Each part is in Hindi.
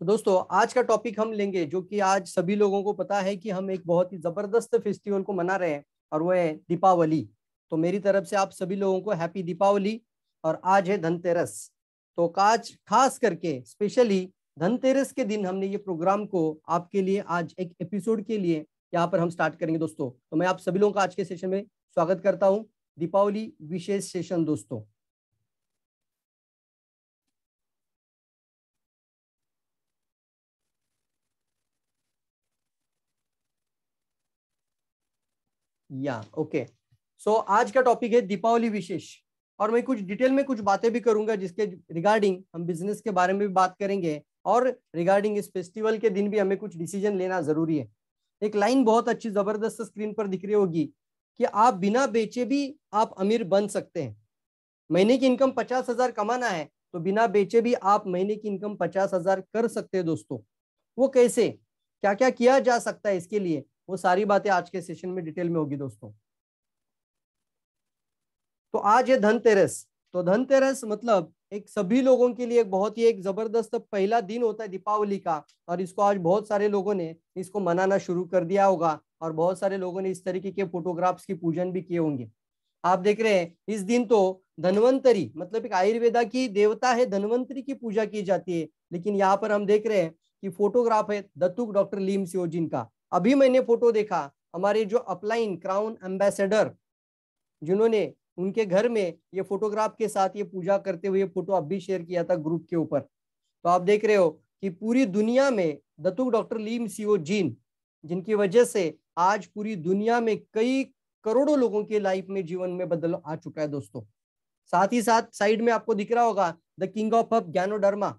तो दोस्तों आज का टॉपिक हम लेंगे जो कि आज सभी लोगों को पता है कि हम एक बहुत ही ज़बरदस्त फेस्टिवल को मना रहे हैं और वो है दीपावली तो मेरी तरफ से आप सभी लोगों को हैप्पी दीपावली और आज है धनतेरस तो काज खास करके स्पेशली धनतेरस के दिन हमने ये प्रोग्राम को आपके लिए आज एक एपिसोड के लिए यहाँ पर हम स्टार्ट करेंगे दोस्तों तो मैं आप सभी लोगों का आज के सेशन में स्वागत करता हूँ दीपावली विशेष सेशन दोस्तों या ओके सो आज का टॉपिक है दीपावली विशेष और मैं कुछ डिटेल में कुछ बातें भी करूंगा जिसके रिगार्डिंग हम बिजनेस के बारे में भी बात करेंगे और रिगार्डिंग इस फेस्टिवल के दिन भी हमें कुछ डिसीजन लेना जरूरी है एक लाइन बहुत अच्छी जबरदस्त स्क्रीन पर दिख रही होगी कि आप बिना बेचे भी आप अमीर बन सकते हैं महीने की इनकम पचास हजार कमाना है तो बिना बेचे भी आप महीने की इनकम पचास हजार कर सकते हैं दोस्तों वो कैसे क्या क्या किया जा सकता है इसके लिए वो सारी बातें आज के सेशन में डिटेल में होगी दोस्तों तो आज है धनतेरस तो धनतेरस मतलब एक सभी लोगों के लिए एक बहुत ही एक जबरदस्त पहला दिन होता है दीपावली का और इसको आज बहुत सारे लोगों ने इसको मनाना शुरू कर दिया होगा और बहुत सारे लोगों ने इस तरीके के फोटोग्राफ्स की पूजन भी किए होंगे आप देख रहे हैं इस दिन तो धनवंतरी मतलब एक आयुर्वेदा की देवता है धनवंतरी की पूजा की जाती है लेकिन यहाँ पर हम देख रहे हैं कि फोटोग्राफ है दत्तुक डॉक्टर लीम सिंह का अभी मैंने फोटो देखा हमारे जो अपलाइन क्राउन एम्बेसडर जिन्होंने उनके घर में ये फोटोग्राफ के साथ ये पूजा करते हुए फोटो अब भी शेयर किया था ग्रुप के ऊपर तो आप देख रहे हो कि पूरी दुनिया में Datuk doctor Lim Siow Jin जिनकी वजह से आज पूरी दुनिया में कई करोड़ों लोगों के लाइफ में जीवन में बदल आ चुका है दोस्तों साथ ही साथ साइड में आपको दिख रहा होगा द किंग ऑफ अप ज्ञानोडर्मा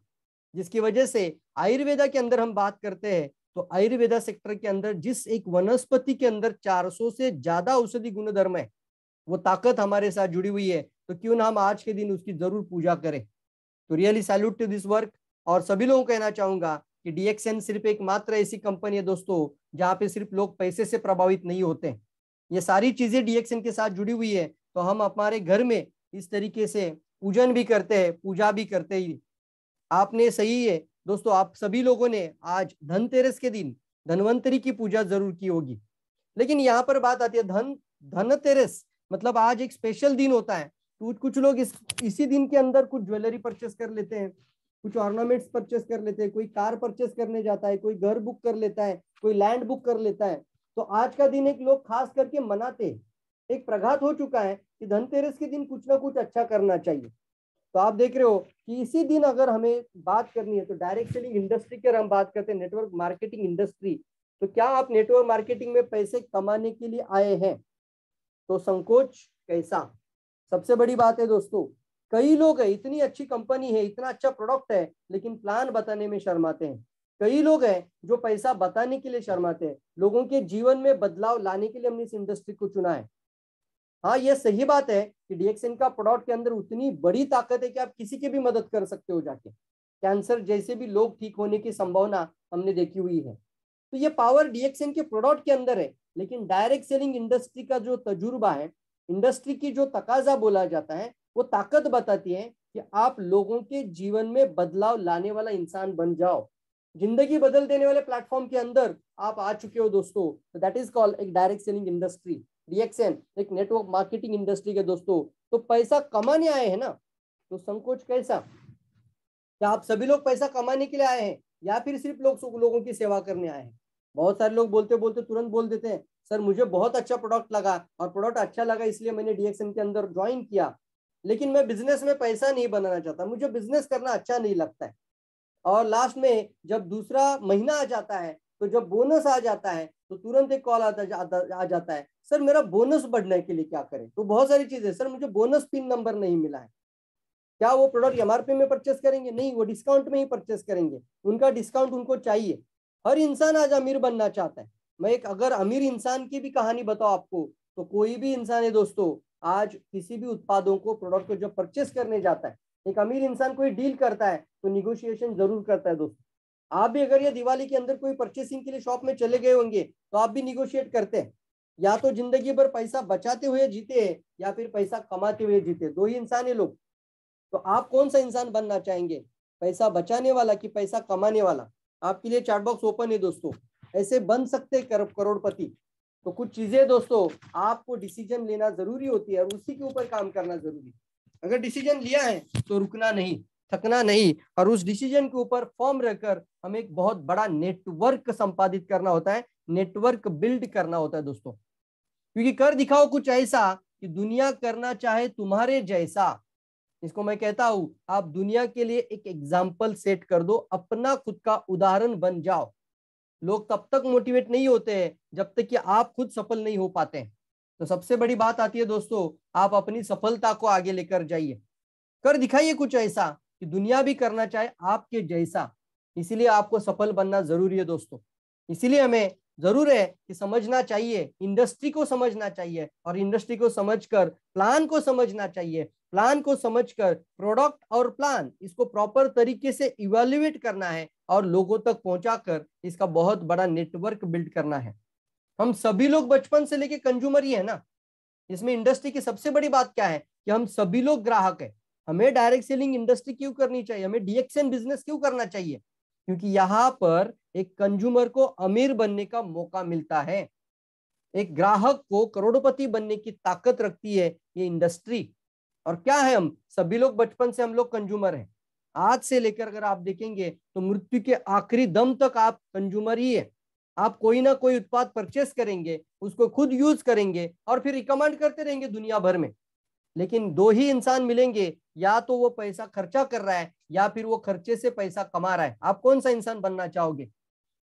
जिसकी वजह से आयुर्वेदा के अंदर हम बात करते हैं तो आयुर्वेदा सेक्टर के अंदर जिस एक वनस्पति के अंदर 400 से ज्यादा औषधि गुण धर्म है वो ताकत हमारे साथ जुड़ी हुई है तो क्यों ना हम आज के दिन उसकी जरूर पूजा करें तो really salute to this work और सभी लोगों को कहना चाहूंगा कि डीएक्सएन सिर्फ एक मात्र ऐसी कंपनी है दोस्तों जहाँ पे सिर्फ लोग पैसे से प्रभावित नहीं होते ये सारी चीजें डीएक्सएन के साथ जुड़ी हुई है तो हम हमारे घर में इस तरीके से पूजन भी करते हैं पूजा भी करते ही आपने सही है दोस्तों आप सभी लोगों ने आज धनतेरस के दिन धनवंतरी की पूजा जरूर की होगी लेकिन यहाँ पर बात आती है धन धनतेरस मतलब आज एक स्पेशल दिन होता है तो कुछ लोग इस इसी दिन के अंदर कुछ ज्वेलरी परचेस कर लेते हैं कुछ ऑर्नामेंट्स परचेस कर लेते हैं कोई कार परचेस करने जाता है कोई घर बुक कर लेता है कोई लैंड बुक कर लेता है तो आज का दिन एक लोग खास करके मनाते हैं एक प्रघात हो चुका है कि धनतेरस के दिन कुछ ना कुछ अच्छा करना चाहिए तो आप देख रहे हो कि इसी दिन अगर हमें बात करनी है तो डायरेक्ट सेलिंग इंडस्ट्री की अगर हम बात करते हैं नेटवर्क मार्केटिंग इंडस्ट्री तो क्या आप नेटवर्क मार्केटिंग में पैसे कमाने के लिए आए हैं तो संकोच कैसा सबसे बड़ी बात है दोस्तों कई लोग है इतनी अच्छी कंपनी है इतना अच्छा प्रोडक्ट है लेकिन प्लान बताने में शर्माते हैं कई लोग हैं जो पैसा बताने के लिए शर्माते हैं लोगों के जीवन में बदलाव लाने के लिए हमने इस इंडस्ट्री को चुना है हाँ ये सही बात है कि डीएक्सएन का प्रोडक्ट के अंदर उतनी बड़ी ताकत है कि आप किसी की भी मदद कर सकते हो जाके कैंसर जैसे भी लोग ठीक होने की संभावना हमने देखी हुई है तो ये पावर डीएक्सएन के प्रोडक्ट के अंदर है लेकिन डायरेक्ट सेलिंग इंडस्ट्री का जो तजुर्बा है इंडस्ट्री की जो तकाजा बोला जाता है वो ताकत बताती है कि आप लोगों के जीवन में बदलाव लाने वाला इंसान बन जाओ जिंदगी बदल देने वाले प्लेटफॉर्म के अंदर आप आ चुके हो दोस्तों दैट इज कॉल्ड एक डायरेक्ट सेलिंग इंडस्ट्री डीएक्सएन एक नेटवर्क मार्केटिंग इंडस्ट्री के दोस्तों तो पैसा कमाने आए हैं ना तो संकोच कैसा क्या आप सभी लोग पैसा कमाने के लिए आए हैं या फिर सिर्फ लोग लोगों की सेवा करने आए हैं बहुत सारे लोग बोलते बोलते तुरंत बोल देते हैं सर मुझे बहुत अच्छा प्रोडक्ट लगा और प्रोडक्ट अच्छा लगा इसलिए मैंने डीएक्सएन के अंदर ज्वाइन किया लेकिन मैं बिजनेस में पैसा नहीं बनाना चाहता मुझे बिजनेस करना अच्छा नहीं लगता है और लास्ट में जब दूसरा महीना आ जाता है तो जब बोनस आ जाता है तो तुरंत एक कॉल आता आ जाता है सर मेरा बोनस बढ़ने के लिए क्या करें तो बहुत सारी चीजें सर मुझे बोनस पिन नंबर नहीं मिला है क्या वो प्रोडक्ट एमआरपी में परचेस करेंगे नहीं वो डिस्काउंट में ही परचेस करेंगे उनका डिस्काउंट उनको चाहिए हर इंसान आज अमीर बनना चाहता है मैं एक अगर अमीर इंसान की भी कहानी बताओ आपको तो कोई भी इंसान है दोस्तों आज किसी भी उत्पादों को प्रोडक्ट को जब परचेस करने जाता है एक अमीर इंसान कोई डील करता है तो निगोशिएशन जरूर करता है दोस्तों आप भी अगर ये दिवाली के अंदर कोई परचेसिंग के लिए शॉप में चले गए होंगे तो आप भी निगोशिएट करते हैं या तो जिंदगी भर पैसा बचाते हुए जीते या फिर पैसा कमाते हुए जीते दो ही इंसान है लोग तो आप कौन सा इंसान बनना चाहेंगे पैसा बचाने वाला कि पैसा कमाने वाला आपके लिए चार्ट बॉक्स ओपन है दोस्तों ऐसे बन सकते करोड़पति तो कुछ चीजें दोस्तों आपको डिसीजन लेना जरूरी होती है और उसी के ऊपर काम करना जरूरी अगर डिसीजन लिया है तो रुकना नहीं थकना नहीं और उस डिसीजन के ऊपर फॉर्म रहकर हमें एक बहुत बड़ा नेटवर्क संपादित करना होता है नेटवर्क बिल्ड करना होता है दोस्तों क्योंकि कर दिखाओ कुछ ऐसा कि दुनिया करना चाहे तुम्हारे जैसा इसको मैं कहता हूं आप दुनिया के लिए एक एग्जाम्पल सेट कर दो अपना खुद का उदाहरण बन जाओ लोग तब तक मोटिवेट नहीं होते हैं जब तक कि आप खुद सफल नहीं हो पाते हैं तो सबसे बड़ी बात आती है दोस्तों आप अपनी सफलता को आगे लेकर जाइए कर दिखाइए कुछ ऐसा कि दुनिया भी करना चाहे आपके जैसा इसीलिए आपको सफल बनना जरूरी है दोस्तों इसीलिए हमें जरूर है कि समझना चाहिए इंडस्ट्री को समझना चाहिए और इंडस्ट्री को समझकर प्लान को समझना चाहिए प्लान को समझकर प्रोडक्ट और प्लान इसको प्रॉपर तरीके से इवेल्युएट करना है और लोगों तक पहुंचाकर इसका बहुत बड़ा नेटवर्क बिल्ड करना है हम सभी लोग बचपन से लेके कंज्यूमर ही है ना इसमें इंडस्ट्री की सबसे बड़ी बात क्या है कि हम सभी लोग ग्राहक है हमें डायरेक्ट सेलिंग इंडस्ट्री क्यों करनी चाहिए हमें डीएक्सएन बिजनेस क्यों करना चाहिए क्योंकि यहाँ पर एक कंज्यूमर को अमीर बनने का मौका मिलता है एक ग्राहक को करोड़पति बनने की ताकत रखती है ये इंडस्ट्री और क्या है हम सभी लोग बचपन से हम लोग कंज्यूमर हैं आज से लेकर अगर आप देखेंगे तो मृत्यु के आखिरी दम तक आप कंज्यूमर ही है आप कोई ना कोई उत्पाद परचेस करेंगे उसको खुद यूज करेंगे और फिर रिकमेंड करते रहेंगे दुनिया भर में लेकिन दो ही इंसान मिलेंगे या तो वो पैसा खर्चा कर रहा है या फिर वो खर्चे से पैसा कमा रहा है आप कौन सा इंसान बनना चाहोगे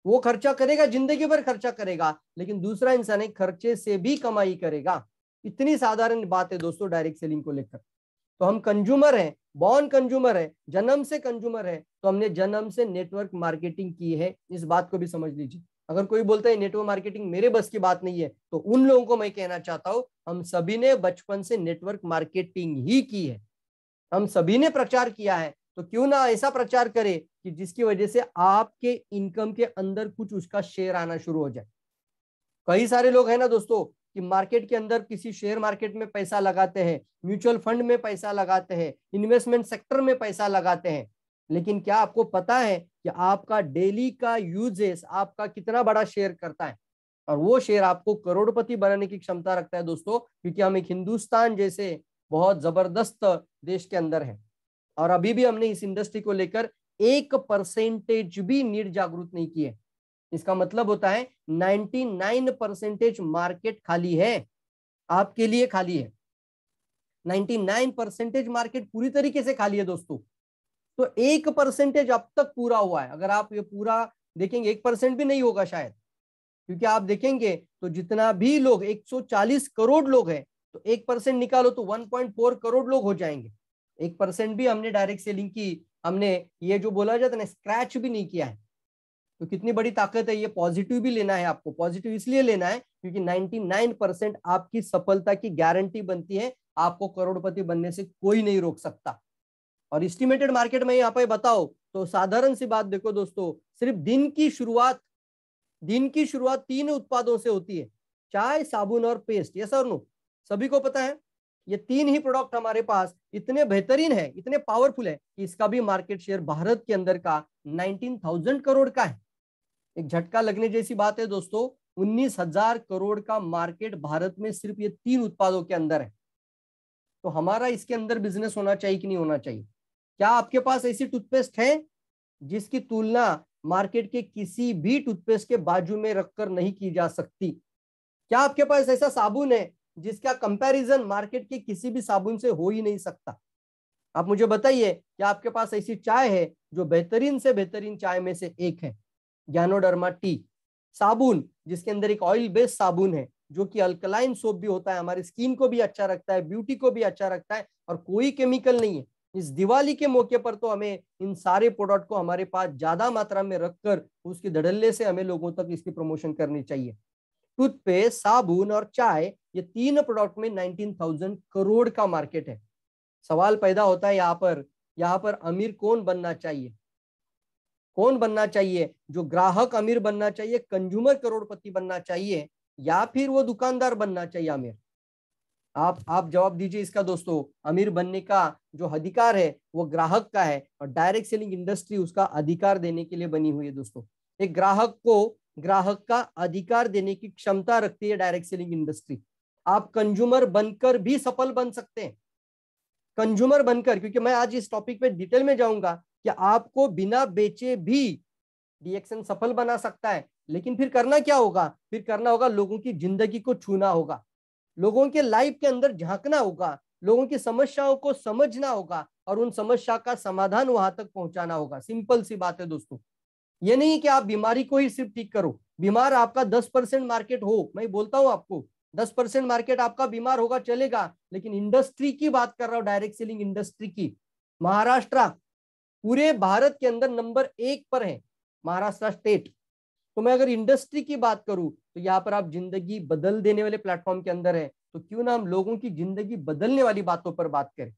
वो खर्चा करेगा जिंदगी भर खर्चा करेगा लेकिन दूसरा इंसान एक खर्चे से भी कमाई करेगा इतनी साधारण बात है दोस्तों डायरेक्ट सेलिंग को लेकर तो हम कंज्यूमर हैं बॉर्न कंज्यूमर है जन्म से कंज्यूमर है तो हमने जन्म से नेटवर्क मार्केटिंग की है इस बात को भी समझ लीजिए अगर कोई बोलता है नेटवर्क मार्केटिंग मेरे बस की बात नहीं है तो उन लोगों को मैं कहना चाहता हूं हम सभी ने बचपन से नेटवर्क मार्केटिंग ही की है हम सभी ने प्रचार किया है तो क्यों ना ऐसा प्रचार करें कि जिसकी वजह से आपके इनकम के अंदर कुछ उसका शेयर आना शुरू हो जाए कई सारे लोग हैं ना दोस्तों कि मार्केट के अंदर किसी शेयर मार्केट में पैसा लगाते हैं म्यूचुअल फंड में पैसा लगाते हैं इन्वेस्टमेंट सेक्टर में पैसा लगाते हैं लेकिन क्या आपको पता है कि आपका डेली का यूजेस आपका कितना बड़ा शेयर करता है और वो शेयर आपको करोड़पति बनाने की क्षमता रखता है दोस्तों क्योंकि हम एक हिंदुस्तान जैसे बहुत जबरदस्त देश के अंदर है और अभी भी हमने इस इंडस्ट्री को लेकर एक परसेंटेज भी नीट जागरूक नहीं किए इसका मतलब होता है 99 परसेंटेज मार्केट खाली है आपके लिए खाली है 99 परसेंटेज मार्केट पूरी तरीके से खाली है दोस्तों तो एक परसेंटेज अब तक पूरा हुआ है अगर आप ये पूरा देखेंगे एक परसेंट भी नहीं होगा शायद क्योंकि आप देखेंगे तो जितना भी लोग 140 करोड़ लोग हैं तो एक परसेंट निकालो तो 1.4 करोड़ लोग हो जाएंगे एक परसेंट भी हमने डायरेक्ट सेलिंग की हमने ये जो बोला जाता ना स्क्रैच भी नहीं किया है तो कितनी बड़ी ताकत है ये पॉजिटिव भी लेना है आपको पॉजिटिव इसलिए लेना है क्योंकि 99 परसेंट आपकी सफलता की गारंटी बनती है आपको करोड़पति बनने से कोई नहीं रोक सकता और एस्टिमेटेड मार्केट में यहाँ पे बताओ तो साधारण सी बात देखो दोस्तों सिर्फ दिन की शुरुआत दिन की शुरुआत तीन उत्पादों से होती है चाय साबुन और पेस्ट ये सर नो सभी को पता है ये तीन ही प्रोडक्ट हमारे पास इतने बेहतरीन है इतने पावरफुल है कि इसका भी मार्केट शेयर भारत के अंदर का 19,000 करोड़ का है एक झटका लगने जैसी बात है दोस्तों 19,000 करोड़ का मार्केट भारत में सिर्फ ये तीन उत्पादों के अंदर है तो हमारा इसके अंदर बिजनेस होना चाहिए कि नहीं होना चाहिए क्या आपके पास ऐसी टूथपेस्ट है जिसकी तुलना मार्केट के किसी भी टूथपेस्ट के बाजू में रखकर नहीं की जा सकती क्या आपके पास ऐसा साबुन है जिसका कंपैरिजन मार्केट के किसी भी साबुन से हो ही नहीं सकता आप मुझे बताइए कि आपके पास ऐसी चाय है जो बेहतरीन से बेहतरीन चाय में से एक है ज्ञानोडर्मा टी साबुन जिसके अंदर एक ऑयल बेस्ड साबुन है जो कि अल्कलाइन सोप भी होता है हमारी स्किन को भी अच्छा रखता है ब्यूटी को भी अच्छा रखता है और कोई केमिकल नहीं है इस दिवाली के मौके पर तो हमें इन सारे प्रोडक्ट को हमारे पास ज्यादा मात्रा में रखकर उसके धड़ल्ले से हमें लोगों तक इसकी प्रमोशन करनी चाहिए टूथपेस्ट साबुन और चाय ये तीन प्रोडक्ट में नाइनटीन थाउजेंड करोड़ का मार्केट है सवाल पैदा होता है यहाँ पर यहाँ पर अमीर कौन बनना चाहिए कौन बनना चाहिए जो ग्राहक अमीर बनना चाहिए कंज्यूमर करोड़पति बनना चाहिए या फिर वो दुकानदार बनना चाहिए अमीर आप आप जवाब दीजिए इसका दोस्तों अमीर बनने का जो अधिकार है वो ग्राहक का है और डायरेक्ट सेलिंग इंडस्ट्री उसका अधिकार देने के लिए बनी हुई है दोस्तों एक ग्राहक को ग्राहक का अधिकार देने की क्षमता रखती है डायरेक्ट सेलिंग इंडस्ट्री आप कंज्यूमर बनकर भी सफल बन सकते हैं कंज्यूमर बनकर क्योंकि मैं आज इस टॉपिक पे डिटेल में जाऊंगा कि आपको बिना बेचे भी डीएक्शन सफल बना सकता है लेकिन फिर करना क्या होगा फिर करना होगा लोगों की जिंदगी को छूना होगा लोगों के लाइफ के अंदर झांकना होगा लोगों की समस्याओं को समझना होगा और उन समस्या का समाधान वहां तक पहुंचाना होगा सिंपल सी बात है दोस्तों ये नहीं कि आप बीमारी को ही सिर्फ ठीक करो बीमार आपका दस परसेंट मार्केट हो मैं बोलता हूं आपको दस परसेंट मार्केट आपका बीमार होगा चलेगा लेकिन इंडस्ट्री की बात कर रहा हूं डायरेक्ट सेलिंग इंडस्ट्री की महाराष्ट्र पूरे भारत के अंदर नंबर एक पर है महाराष्ट्र स्टेट तो मैं अगर इंडस्ट्री की बात करूं तो यहाँ पर आप जिंदगी बदल देने वाले प्लेटफॉर्म के अंदर है तो क्यों ना हम लोगों की जिंदगी बदलने वाली बातों पर बात करें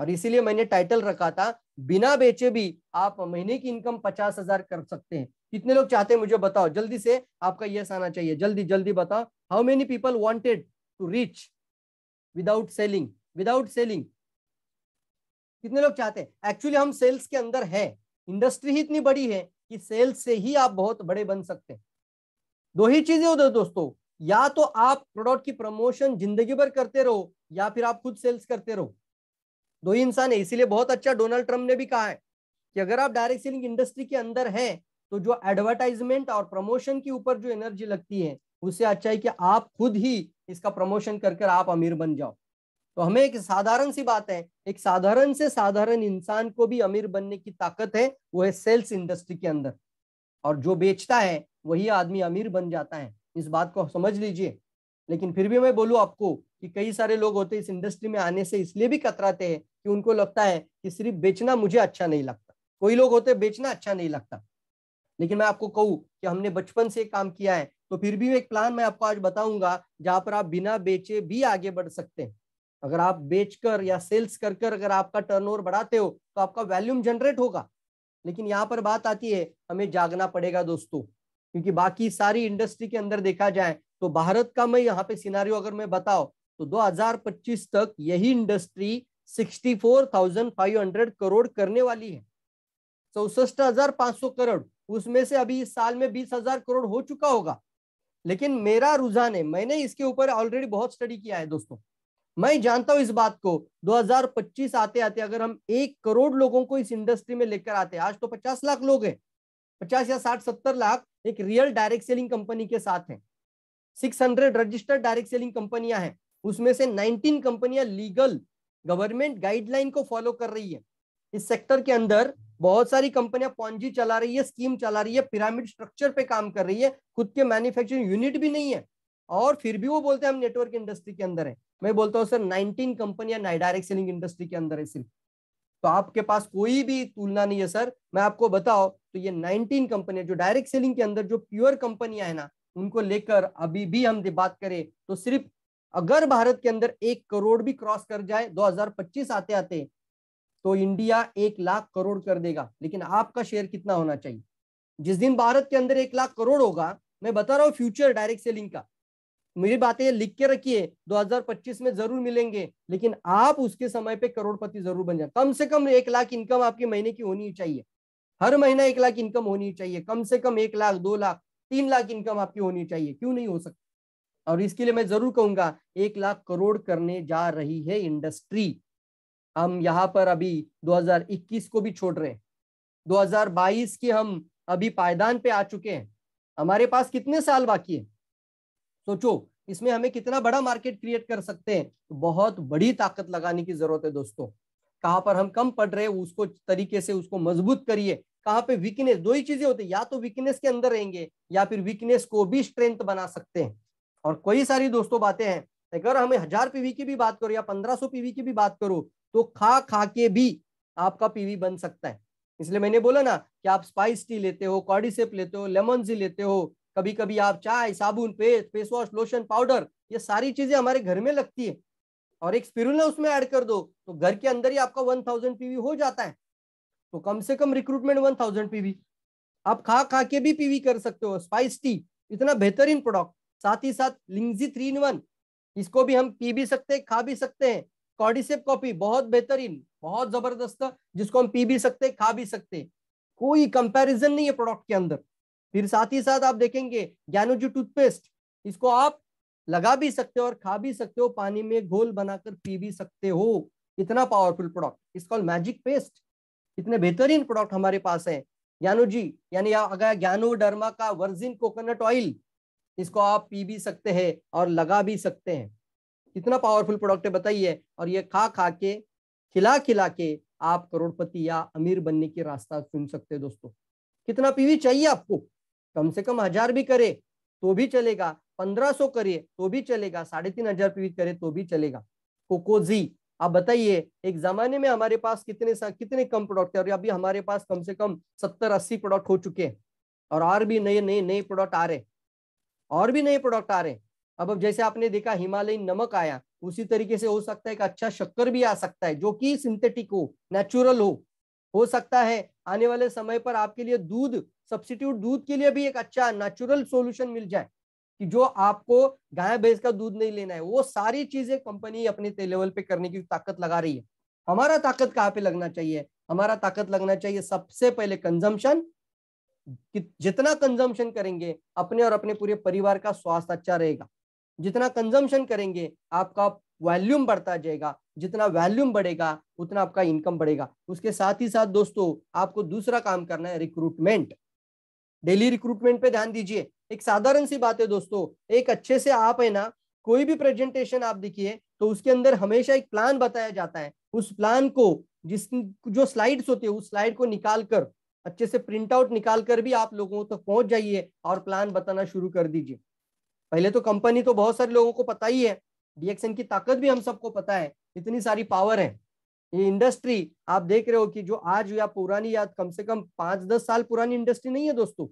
और इसीलिए मैंने टाइटल रखा था बिना बेचे भी आप महीने की इनकम पचास हजार कर सकते हैं कितने लोग चाहते हैं मुझे बताओ जल्दी से आपका यस आना चाहिए जल्दी जल्दी बताओ how many people wanted to reach without selling without selling कितने लोग चाहते हैं एक्चुअली हम सेल्स के अंदर है इंडस्ट्री ही इतनी बड़ी है कि सेल्स से ही आप बहुत बड़े बन सकते हैं दो ही चीजें होते दोस्तों या तो आप प्रोडक्ट की प्रमोशन जिंदगी भर करते रहो या फिर आप खुद सेल्स करते रहो दो ही इंसान है इसीलिए बहुत अच्छा डोनाल्ड ट्रम्प ने भी कहा है कि अगर आप डायरेक्ट सेलिंग इंडस्ट्री के अंदर है तो जो एडवर्टाइजमेंट और प्रमोशन के ऊपर जो एनर्जी लगती है उससे अच्छा है कि आप खुद ही इसका प्रमोशन कर कर आप अमीर बन जाओ तो हमें एक साधारण सी बात है एक साधारण से साधारण इंसान को भी अमीर बनने की ताकत है वो है सेल्स इंडस्ट्री के अंदर और जो बेचता है वही आदमी अमीर बन जाता है इस बात को समझ लीजिए लेकिन फिर भी मैं बोलूँ आपको कि कई सारे लोग होते इस इंडस्ट्री में आने से इसलिए भी कतराते हैं कि उनको लगता है कि सिर्फ बेचना मुझे अच्छा नहीं लगता कोई लोग होते बेचना अच्छा नहीं लगता लेकिन मैं आपको कहूँ कि हमने बचपन से काम किया है तो फिर भी एक प्लान मैं आपको आज बताऊंगा जहां पर आप बिना बेचे भी आगे बढ़ सकते हैं अगर आप बेचकर या सेल्स कर कर अगर आपका टर्नओवर बढ़ाते हो तो आपका वैल्यूम जनरेट होगा लेकिन यहाँ पर बात आती है हमें जागना पड़ेगा दोस्तों क्योंकि बाकी सारी इंडस्ट्री के अंदर देखा जाए तो भारत का मैं यहाँ पे सिनारियो अगर मैं बताओ तो 2025 तक यही इंडस्ट्री 64,500 करोड़ करने वाली है चौसठ हजार पांच सौ करोड़ उसमें से अभी इस साल में बीस हजार करोड़ हो चुका होगा लेकिन मेरा रुझान है मैंने इसके ऊपर ऑलरेडी बहुत स्टडी किया है दोस्तों मैं जानता हूं इस बात को 2025 आते आते अगर हम एक करोड़ लोगों को इस इंडस्ट्री में लेकर आते आज तो 50 लाख लोग हैं 50 या 60 70 लाख एक रियल डायरेक्ट सेलिंग कंपनी के साथ हैं 600 रजिस्टर्ड डायरेक्ट सेलिंग कंपनियां हैं उसमें से 19 कंपनियां लीगल गवर्नमेंट गाइडलाइन को फॉलो कर रही है इस सेक्टर के अंदर बहुत सारी कंपनियां पॉन्जी चला रही है स्कीम चला रही है पिरामिड स्ट्रक्चर पे काम कर रही है खुद के मैन्युफैक्चरिंग यूनिट भी नहीं है और फिर भी वो बोलते हैं हम नेटवर्क इंडस्ट्री के अंदर है मैं बोलता हूँ सर नाइनटीन कंपनियां डायरेक्ट सेलिंग इंडस्ट्री के अंदर है सिर्फ तो आपके पास कोई भी तुलना नहीं है सर मैं आपको बताओ तो ये नाइनटीन कंपनियां जो डायरेक्ट सेलिंग के अंदर जो प्योर कंपनियां है ना उनको लेकर अभी भी हम बात करें तो सिर्फ अगर भारत के अंदर एक करोड़ भी क्रॉस कर जाए 2025 आते आते तो इंडिया एक लाख करोड़ कर देगा लेकिन आपका शेयर कितना होना चाहिए जिस दिन भारत के अंदर एक लाख करोड़ होगा मैं बता रहा हूँ फ्यूचर डायरेक्ट सेलिंग का मेरी बातें लिख के रखिए 2025 में जरूर मिलेंगे लेकिन आप उसके समय पे करोड़पति जरूर बन जाए कम से कम एक लाख इनकम आपके महीने की होनी चाहिए हर महीना एक लाख इनकम होनी चाहिए कम से कम एक लाख दो लाख तीन लाख इनकम आपकी होनी चाहिए क्यों नहीं हो सकता और इसके लिए मैं जरूर कहूंगा एक लाख करोड़ करने जा रही है इंडस्ट्री हम यहाँ पर अभी 2021 को भी छोड़ रहे हैं 2022 के हम अभी पायदान पे आ चुके हैं हमारे पास कितने साल बाकी है सोचो इसमें हमें कितना बड़ा मार्केट क्रिएट कर सकते हैं तो बहुत बड़ी ताकत लगाने की जरूरत है दोस्तों कहाँ पर हम कम पढ़ रहे हैं उसको तरीके से उसको मजबूत करिए कहाँ पे वीकनेस दो ही चीजें होती है या तो वीकनेस के अंदर रहेंगे या फिर वीकनेस को भी स्ट्रेंथ बना सकते हैं और कई सारी दोस्तों बातें हैं अगर हमें हजार पीवी की भी बात करो या पंद्रह सौ पीवी की भी बात करो तो खा खा के भी आपका पीवी बन सकता है इसलिए मैंने बोला ना कि आप स्पाइस टी लेते हो कॉडीसेप लेते हो लेमन जी लेते हो कभी कभी आप चाय साबुन paste face wash lotion powder ये सारी चीजें हमारे घर में लगती है और एक स्पिरुला उसमें ऐड कर दो तो घर के अंदर ही आपका वन थाउजेंड पीवी हो जाता है तो कम से कम रिक्रूटमेंट वन थाउजेंड पीवी आप खा खा के भी पीवी कर सकते हो स्पाइस टी इतना बेहतरीन प्रोडक्ट साथ ही साथ लिंगजी थ्री इन वन इसको भी हम पी भी सकते हैं खा भी सकते हैं कॉडिसेप कॉफी बहुत बेहतरीन बहुत जबरदस्त जिसको हम पी भी सकते खा भी सकते कोई कंपैरिजन नहीं है प्रोडक्ट के अंदर फिर साथ ही साथ आप देखेंगे ज्ञानोजी टूथपेस्ट इसको आप लगा भी सकते हो और खा भी सकते हो पानी में घोल बनाकर पी भी सकते हो इतना पावरफुल प्रोडक्ट इस कॉल मैजिक पेस्ट इतने बेहतरीन प्रोडक्ट हमारे पास है ज्ञानोजी यानी अगर ज्ञानो डर्मा का वर्जिन कोकोनट ऑयल इसको आप पी भी सकते हैं और लगा भी सकते हैं कितना पावरफुल प्रोडक्ट है बताइए और ये खा खा के खिला खिला के आप करोड़पति या अमीर बनने की रास्ता चुन सकते हैं दोस्तों कितना पीवी चाहिए आपको कम से कम हजार भी करे तो भी चलेगा पंद्रह सौ करिए तो भी चलेगा साढ़े तीन हजार पीवी करे तो भी चलेगा कोकोजी आप बताइए एक जमाने में हमारे पास कितने कितने कम प्रोडक्ट है और अभी हमारे पास कम से कम सत्तर अस्सी प्रोडक्ट हो चुके हैं और और भी नए नए नए प्रोडक्ट आ रहे और भी नए प्रोडक्ट आ रहे हैं अब अब जैसे आपने देखा हिमालयन नमक आया उसी तरीके से हो सकता है कि अच्छा शक्कर भी आ सकता है जो कि सिंथेटिक हो नेचुरल हो हो सकता है आने वाले समय पर आपके लिए दूध सब्सिट्यूट दूध के लिए भी एक अच्छा नेचुरल सॉल्यूशन मिल जाए कि जो आपको गाय भैंस का दूध नहीं लेना है वो सारी चीजें कंपनी अपने लेवल पे करने की ताकत लगा रही है हमारा ताकत कहाँ पे लगना चाहिए हमारा ताकत लगना चाहिए सबसे पहले कंजम्पशन जितना कंजम्पशन करेंगे अपने और अपने पूरे परिवार का स्वास्थ्य अच्छा रहेगा जितना कंजम्पशन करेंगे आपका वॉल्यूम बढ़ता जाएगा जितना वॉल्यूम बढ़ेगा उतना आपका इनकम बढ़ेगा उसके साथ ही साथ दोस्तों आपको दूसरा काम करना है रिक्रूटमेंट डेली रिक्रूटमेंट पे ध्यान दीजिए एक साधारण सी बात है दोस्तों एक अच्छे से आप है ना कोई भी प्रेजेंटेशन आप देखिए तो उसके अंदर हमेशा एक प्लान बताया जाता है उस प्लान को जिस जो स्लाइड्स होते हैं उस स्लाइड को निकाल कर अच्छे से प्रिंट आउट निकाल कर भी आप लोगों तक तो पहुंच जाइए और प्लान बताना शुरू कर दीजिए पहले तो कंपनी तो बहुत सारे लोगों को पता ही है डीएक्सएन की ताकत भी हम सबको पता है इतनी सारी पावर है ये इंडस्ट्री आप देख रहे हो कि जो आज या पुरानी या कम से कम पांच दस साल पुरानी इंडस्ट्री नहीं है दोस्तों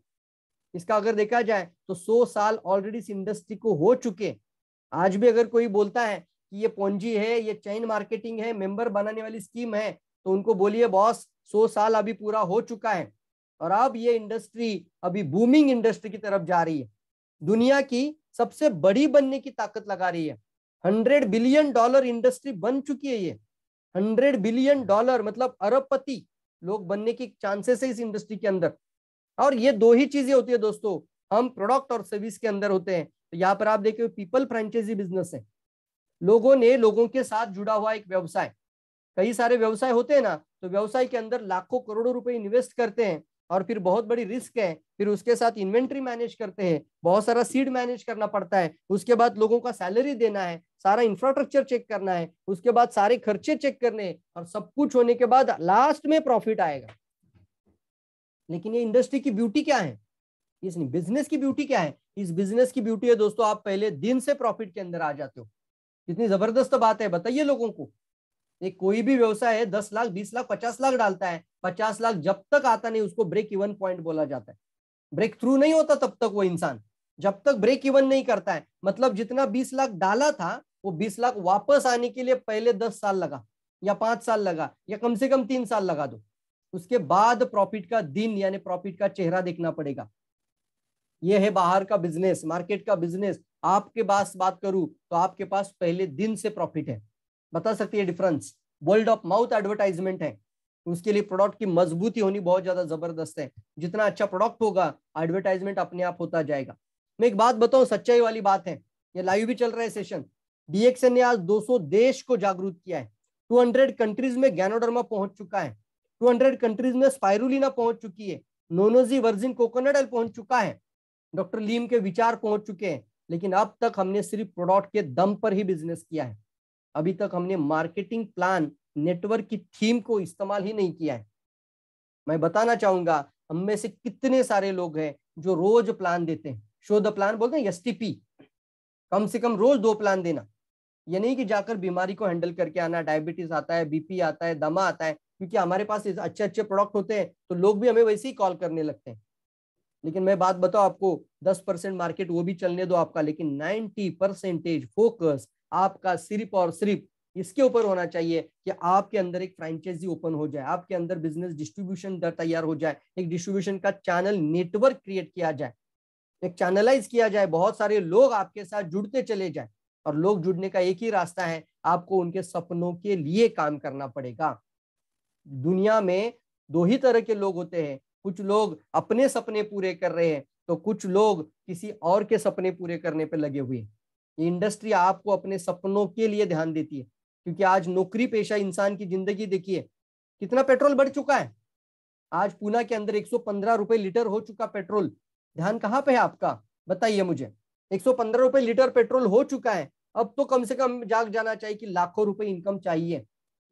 इसका अगर देखा जाए तो सौ साल ऑलरेडी इस इंडस्ट्री को हो चुके आज भी अगर कोई बोलता है कि ये पोंजी है ये चैन मार्केटिंग है मेंबर बनाने वाली स्कीम है तो उनको बोलिए बॉस सौ साल अभी पूरा हो चुका है और अब ये इंडस्ट्री अभी बूमिंग इंडस्ट्री की तरफ जा रही है दुनिया की सबसे बड़ी बनने की ताकत लगा रही है हंड्रेड बिलियन डॉलर इंडस्ट्री बन चुकी है ये हंड्रेड बिलियन डॉलर मतलब अरबपति लोग बनने की चांसेस है इस इंडस्ट्री के अंदर और ये दो ही चीजें होती है दोस्तों हम प्रोडक्ट और सर्विस के अंदर होते हैं तो यहाँ पर आप देखिए पीपल फ्रेंचाइजी बिजनेस है लोगों ने लोगों के साथ जुड़ा हुआ एक व्यवसाय कई सारे व्यवसाय होते हैं ना तो व्यवसाय के अंदर लाखों करोड़ों रुपए इन्वेस्ट करते हैं और फिर बहुत बड़ी रिस्क है फिर उसके साथ इन्वेंट्री मैनेज करते हैं बहुत सारा सीड मैनेज करना पड़ता है उसके बाद लोगों का सैलरी देना है सारा इंफ्रास्ट्रक्चर चेक करना है उसके बाद सारे खर्चे चेक करने और सब कुछ होने के बाद लास्ट में प्रॉफिट आएगा लेकिन ये इंडस्ट्री की ब्यूटी क्या है इस बिजनेस की ब्यूटी क्या है इस बिजनेस की ब्यूटी है दोस्तों आप पहले दिन से प्रॉफिट के अंदर आ जाते हो कितनी जबरदस्त बात है बताइए लोगों को ये कोई भी व्यवसाय है दस लाख बीस लाख पचास लाख डालता है पचास लाख जब तक आता नहीं उसको ब्रेक इवन पॉइंट बोला जाता है ब्रेक थ्रू नहीं होता तब तक वो इंसान जब तक ब्रेक इवन नहीं करता है मतलब जितना बीस लाख डाला था वो बीस लाख वापस आने के लिए पहले दस साल लगा या पांच साल लगा या कम से कम तीन साल लगा दो उसके बाद प्रॉफिट का दिन यानी प्रॉफिट का चेहरा देखना पड़ेगा ये है बाहर का बिजनेस मार्केट का बिजनेस आपके पास बात करूं तो आपके पास पहले दिन से प्रॉफिट है बता सकती है difference world of mouth advertisement है उसके लिए प्रोडक्ट की मजबूती होनी बहुत ज्यादा जबरदस्त है जितना अच्छा प्रोडक्ट होगा एडवर्टाइजमेंट अपने आप होता जाएगा मैं एक बात बताऊं सच्चाई वाली बात है ये लाइव भी चल रहा है सेशन डीएक्सएन ने आज 200 देश को जागरूक किया है 200 कंट्रीज में गैनोडर्मा पहुंच चुका है 200 कंट्रीज में स्पायरुलिना पहुंच चुकी है नोनोजी वर्जिन कोकोनट ऑयल पहुंच चुका है डॉक्टर लीम के विचार पहुंच चुके हैं लेकिन अब तक हमने सिर्फ प्रोडक्ट के दम पर ही बिजनेस किया है अभी तक हमने मार्केटिंग प्लान नेटवर्क की थीम को इस्तेमाल ही नहीं किया है मैं बताना चाहूंगा हम में से कितने सारे लोग हैं जो रोज प्लान देते हैं शो द प्लान बोलते हैं एसटीपी कम से कम रोज दो प्लान देना ये नहीं कि जाकर बीमारी को हैंडल करके आना डायबिटीज आता है बीपी आता है दमा आता है क्योंकि हमारे पास अच्छे अच्छे प्रोडक्ट होते हैं तो लोग भी हमें वैसे ही कॉल करने लगते हैं लेकिन मैं बात बताऊं आपको 10 परसेंट मार्केट वो भी चलने दो आपका लेकिन 90 परसेंटेज फोकस आपका सिर्फ और सिर्फ इसके ऊपर होना चाहिए कि आपके अंदर एक फ्रेंचाइजी ओपन हो जाए आपके अंदर बिजनेस डिस्ट्रीब्यूशन तैयार हो जाए एक डिस्ट्रीब्यूशन का चैनल नेटवर्क क्रिएट किया जाए एक चैनलाइज किया जाए बहुत सारे लोग आपके साथ जुड़ते चले जाए और लोग जुड़ने का एक ही रास्ता है आपको उनके सपनों के लिए काम करना पड़ेगा दुनिया में दो ही तरह के लोग होते हैं कुछ लोग अपने सपने पूरे कर रहे हैं तो कुछ लोग किसी और के सपने पूरे करने पर लगे हुए ये इंडस्ट्री आपको अपने सपनों के लिए ध्यान देती है क्योंकि आज नौकरी पेशा इंसान की जिंदगी देखिए कितना पेट्रोल बढ़ चुका है आज पूना के अंदर एक रुपए लीटर हो चुका पेट्रोल ध्यान कहाँ पे है आपका बताइए मुझे एक रुपए लीटर पेट्रोल हो चुका है अब तो कम से कम जाग जाना चाहिए कि लाखों रुपए इनकम चाहिए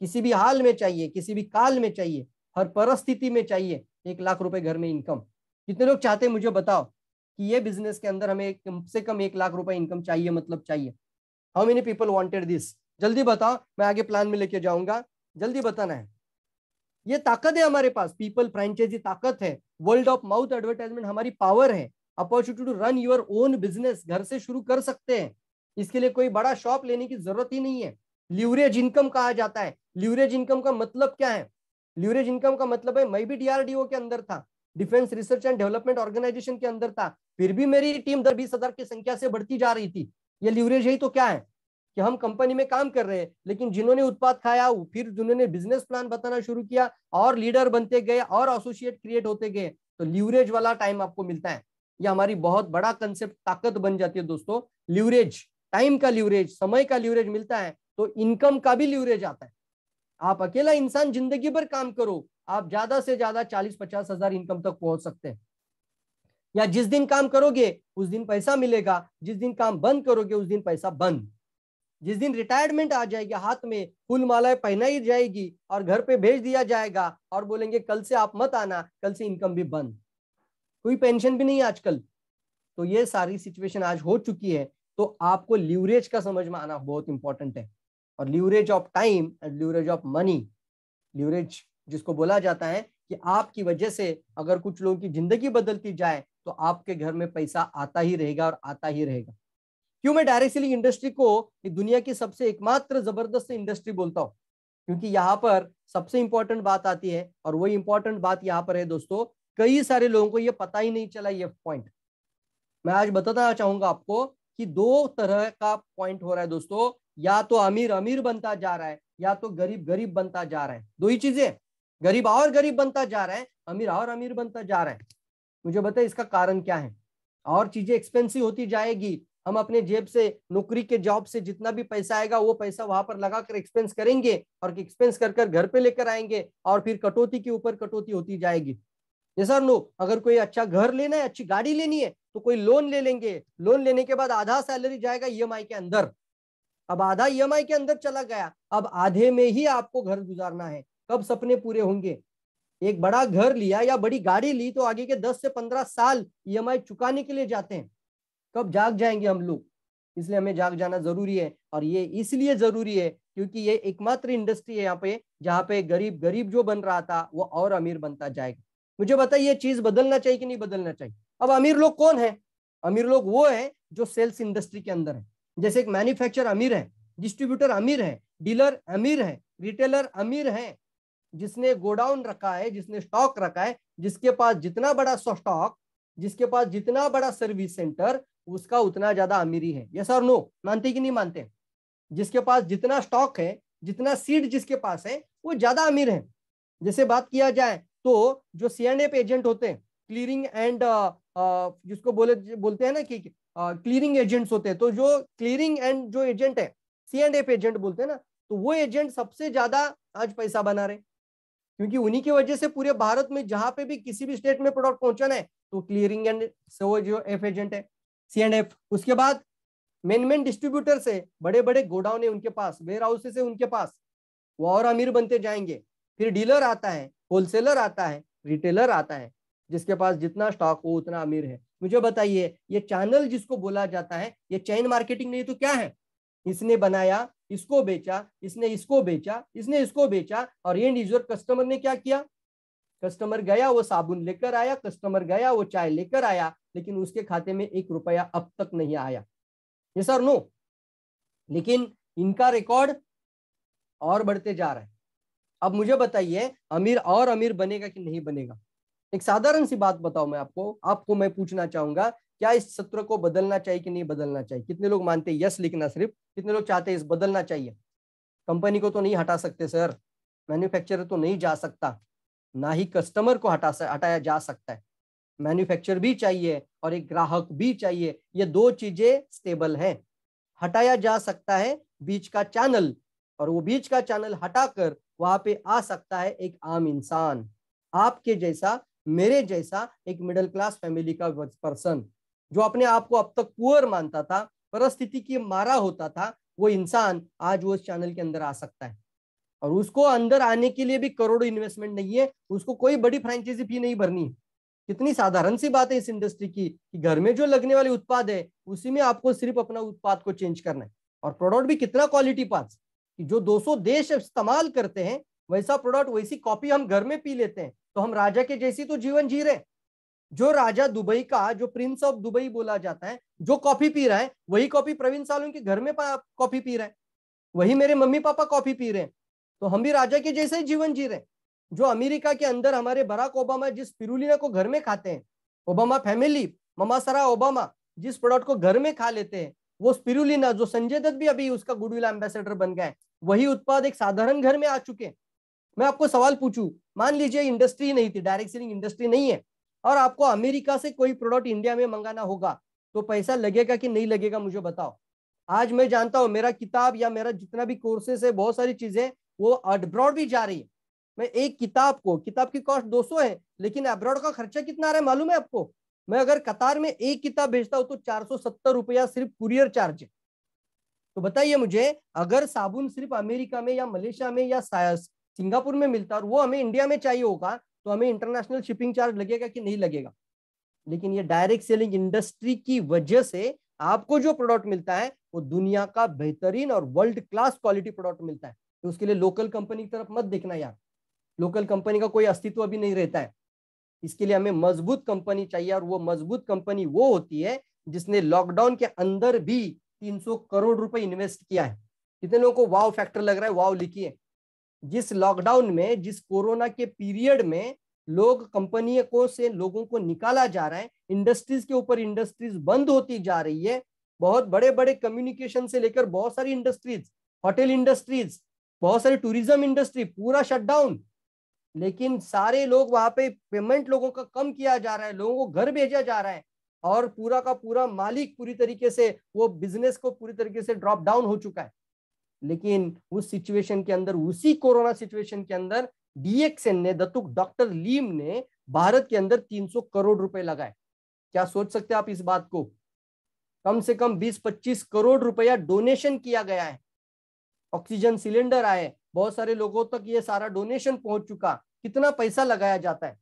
किसी भी हाल में चाहिए किसी भी काल में चाहिए हर परिस्थिति में चाहिए एक लाख रुपए घर में इनकम कितने लोग चाहते हैं मुझे बताओ कि ये बिजनेस के अंदर हमें कम से कम एक लाख रुपए इनकम चाहिए मतलब चाहिए how many people wanted this जल्दी बताओ मैं आगे प्लान में लेके जाऊंगा जल्दी बताना है ये ताकत है हमारे पास पीपल फ्रेंचाइजी ताकत है वर्ल्ड ऑफ माउथ एडवर्टाइजमेंट हमारी पावर है opportunity to run your own business घर से शुरू कर सकते हैं इसके लिए कोई बड़ा शॉप लेने की जरूरत ही नहीं है लिवरेज इनकम कहा जाता है लिवरेज इनकम का मतलब क्या है लिवरेज इनकम का मतलब है मैं भी डीआरडीओ के अंदर था defence research and development organisation के अंदर था फिर भी मेरी टीम दर बीस हजार की संख्या से बढ़ती जा रही थी ये लिवरेज ही तो क्या है कि हम कंपनी में काम कर रहे हैं लेकिन जिन्होंने उत्पाद खाया फिर जिन्होंने बिजनेस प्लान बताना शुरू किया और लीडर बनते गए और एसोसिएट क्रिएट होते गए तो लीवरेज वाला टाइम आपको मिलता है यह हमारी बहुत बड़ा कंसेप्ट ताकत बन जाती है दोस्तों लिवरेज टाइम का लीवरेज समय का लीवरेज मिलता है तो इनकम का भी लिवरेज आता है आप अकेला इंसान जिंदगी भर काम करो आप ज्यादा से ज्यादा चालीस पचास हजार इनकम तक पहुंच सकते हैं या जिस दिन काम करोगे उस दिन पैसा मिलेगा जिस दिन काम बंद करोगे उस दिन पैसा बंद जिस दिन रिटायरमेंट आ जाएगी हाथ में फूल मालाएं पहनाई जाएगी और घर पे भेज दिया जाएगा और बोलेंगे कल से आप मत आना कल से इनकम भी बंद कोई पेंशन भी नहीं आजकल तो ये सारी सिचुएशन आज हो चुकी है तो आपको लीवरेज का समझ में आना बहुत इंपॉर्टेंट है और leverage of time and leverage of money leverage जिसको बोला जाता है कि आपकी वजह से अगर कुछ लोगों की जिंदगी बदलती जाए तो आपके घर में पैसा आता ही रहेगा और आता ही रहेगा क्यों मैं डायरेक्ट सेलिंग इंडस्ट्री को दुनिया की सबसे एकमात्र जबरदस्त इंडस्ट्री बोलता हूँ क्योंकि यहाँ पर सबसे इंपॉर्टेंट बात आती है और वही इंपॉर्टेंट बात यहाँ पर है दोस्तों कई सारे लोगों को ये पता ही नहीं चला ये पॉइंट मैं आज बताना चाहूंगा आपको कि दो तरह का पॉइंट हो रहा है दोस्तों या तो अमीर अमीर बनता जा रहा है या तो गरीब गरीब बनता जा रहा है दो ही चीजें गरीब और गरीब बनता जा रहा है अमीर और अमीर बनता जा रहा है मुझे बताए इसका कारण क्या है और चीजें एक्सपेंसिव होती जाएगी हम अपने जेब से नौकरी के जॉब से जितना भी पैसा आएगा वो पैसा वहां पर लगाकर एक्सपेंस करेंगे और एक्सपेंस कर कर घर पे लेकर आएंगे और फिर कटौती के ऊपर कटौती होती जाएगी ये सर नो अगर कोई अच्छा घर लेना है अच्छी गाड़ी लेनी है तो कोई लोन ले लेंगे लोन लेने के बाद आधा सैलरी जाएगा ई e के अंदर अब आधा ईएमआई e के अंदर चला गया अब आधे में ही आपको घर गुजारना है कब सपने पूरे होंगे एक बड़ा घर लिया या बड़ी गाड़ी ली तो आगे के दस से पंद्रह साल ईएमआई e चुकाने के लिए जाते हैं कब जाग जाएंगे हम लोग इसलिए हमें जाग जाना जरूरी है और ये इसलिए जरूरी है क्योंकि ये एकमात्र इंडस्ट्री है यहाँ पे जहाँ पे गरीब गरीब जो बन रहा था वो और अमीर बनता जाएगा मुझे बताइए ये चीज बदलना चाहिए कि नहीं बदलना चाहिए अब अमीर लोग कौन है अमीर लोग वो है जो सेल्स इंडस्ट्री के अंदर है जैसे एक मैन्युफैक्चर अमीर है डिस्ट्रीब्यूटर अमीर है डीलर अमीर है रिटेलर अमीर है जिसने गोडाउन रखा है जिसने स्टॉक रखा है जिसके पास जितना बड़ा स्टॉक जिसके पास जितना बड़ा सर्विस सेंटर उसका उतना ज्यादा अमीरी है यस और नो मानते कि नहीं मानते जिसके पास जितना स्टॉक है जितना सीड जिसके पास है वो ज्यादा अमीर है जैसे बात किया जाए तो जो सी एंड एफ एजेंट होते हैं क्लियरिंग एंड uh, uh, जिसको बोले बोलते हैं ना कि क्लियरिंग एजेंट्स होते हैं तो जो क्लियरिंग एंड जो एजेंट है सी एंड एफ एजेंट बोलते हैं ना तो वो एजेंट सबसे ज्यादा आज पैसा बना रहे क्योंकि उन्हीं की वजह से पूरे भारत में जहां पे भी किसी भी स्टेट में प्रोडक्ट पहुंचाना है तो क्लियरिंग एंड वो जो एफ एजेंट है सी एंड एफ उसके बाद मेन मेन डिस्ट्रीब्यूटर से बड़े बड़े गोडाउन है उनके पास वेयर हाउसेस है उनके पास वो और अमीर बनते जाएंगे फिर डीलर आता है होलसेलर आता है रिटेलर आता है जिसके पास जितना स्टॉक हो उतना अमीर है मुझे बताइए ये चैनल जिसको बोला जाता है ये चैन मार्केटिंग नहीं तो क्या है इसने बनाया इसको बेचा इसने इसको बेचा इसने इसको बेचा और एंड यूजर कस्टमर ने क्या किया कस्टमर गया वो साबुन लेकर आया कस्टमर गया वो चाय लेकर आया लेकिन उसके खाते में एक रुपया अब तक नहीं आया ये सर नो लेकिन इनका रिकॉर्ड और बढ़ते जा रहा है अब मुझे बताइए अमीर और अमीर बनेगा कि नहीं बनेगा एक साधारण सी बात बताओ मैं आपको आपको मैं पूछना चाहूंगा क्या इस सत्र को बदलना चाहिए कि नहीं बदलना चाहिए कितने लोग मानते हैं यस लिखना सिर्फ कितने लोग चाहते हैं इस बदलना चाहिए कंपनी को तो नहीं हटा सकते सर मैन्युफैक्चरर तो नहीं जा सकता ना ही कस्टमर को हटा हटाया जा सकता है मैन्युफैक्चर भी चाहिए और एक ग्राहक भी चाहिए ये दो चीजें स्टेबल हैं हटाया जा सकता है बीच का चैनल और वो बीच का चैनल हटाकर वहां पे आ सकता है एक आम इंसान आपके जैसा मेरे जैसा एक मिडिल क्लास फैमिली का पर्सन जो अपने आप को अब तक पुअर मानता था परिस्थिति की मारा होता था वो इंसान आज वो चैनल के अंदर आ सकता है और उसको अंदर आने के लिए भी करोड़ों इन्वेस्टमेंट नहीं है उसको कोई बड़ी फ्रेंचाइजी फी नहीं भरनी है कितनी साधारण सी बात है इस इंडस्ट्री की कि घर में जो लगने वाले उत्पाद है उसी में आपको सिर्फ अपना उत्पाद को चेंज करना है और प्रोडक्ट भी कितना क्वालिटी पास कि जो 200 देश इस्तेमाल करते हैं वैसा प्रोडक्ट वैसी कॉपी हम घर में पी लेते हैं तो हम राजा के जैसी तो जीवन जी रहे जो राजा दुबई का जो प्रिंस ऑफ दुबई बोला जाता है जो कॉफी पी रहा है वही कॉफी प्रवीण सालों के घर में कॉफी पी रहा है वही मेरे मम्मी पापा कॉफी पी रहे हैं तो हम भी राजा के जैसे ही जीवन जी रहे हैं जो अमेरिका के अंदर हमारे बराक ओबामा जिस पिरुलिना को घर में खाते हैं ओबामा फैमिली ममासरा ओबामा जिस प्रोडक्ट को घर में खा लेते हैं वो स्पिरुलिना जो संजय दत्त भी अभी उसका गुडविल एम्बेसडर बन गया है वही उत्पाद एक साधारण घर में आ चुके हैं मैं आपको सवाल पूछूं मान लीजिए इंडस्ट्री नहीं थी डायरेक्ट सेलिंग इंडस्ट्री नहीं है और आपको अमेरिका से कोई प्रोडक्ट इंडिया में मंगाना होगा तो पैसा लगेगा कि नहीं लगेगा मुझे बताओ आज मैं जानता हूँ मेरा किताब या मेरा जितना भी कोर्सेस है बहुत सारी चीजें वो अब्रॉड भी जा रही है मैं एक किताब को किताब की कॉस्ट दो है लेकिन अब्रॉड का खर्चा कितना आ रहा है मालूम है आपको मैं अगर कतार में एक किताब भेजता हूँ तो चार सौ रुपया सिर्फ कुरियर चार्ज है तो बताइए मुझे अगर साबुन सिर्फ अमेरिका में या मलेशिया में या सिंगापुर में मिलता और वो हमें इंडिया में चाहिए होगा तो हमें इंटरनेशनल शिपिंग चार्ज लगेगा कि नहीं लगेगा लेकिन ये डायरेक्ट सेलिंग इंडस्ट्री की वजह से आपको जो प्रोडक्ट मिलता है वो दुनिया का बेहतरीन और वर्ल्ड क्लास क्वालिटी प्रोडक्ट मिलता है तो उसके लिए लोकल कंपनी की तरफ मत देखना यार लोकल कंपनी का कोई अस्तित्व अभी नहीं रहता है इसके लिए हमें मजबूत कंपनी चाहिए और वो मजबूत कंपनी वो होती है जिसने लॉकडाउन के अंदर भी 300 करोड़ रुपए इन्वेस्ट किया है कितने लोगों को वाव फैक्टर लग रहा है वाव लिखिए जिस लॉकडाउन में जिस कोरोना के पीरियड में लोग कंपनियों को से लोगों को निकाला जा रहा है इंडस्ट्रीज के ऊपर इंडस्ट्रीज बंद होती जा रही है बहुत बड़े बड़े कम्युनिकेशन से लेकर बहुत सारी इंडस्ट्रीज होटल इंडस्ट्रीज बहुत सारी टूरिज्म इंडस्ट्री पूरा शटडाउन लेकिन सारे लोग वहां पे पेमेंट लोगों का कम किया जा रहा है लोगों को घर भेजा जा रहा है और पूरा का पूरा मालिक पूरी तरीके से वो बिजनेस को पूरी तरीके से ड्रॉप डाउन हो चुका है लेकिन उस सिचुएशन के अंदर उसी कोरोना सिचुएशन के अंदर डीएक्सएन ने दत्तुक डॉक्टर लीम ने भारत के अंदर 300 करोड़ रुपए लगाए क्या सोच सकते हैं आप इस बात को कम से कम 20-25 करोड़ रुपया डोनेशन किया गया है ऑक्सीजन सिलेंडर आए बहुत सारे लोगों तक ये सारा डोनेशन पहुंच चुका कितना पैसा लगाया जाता है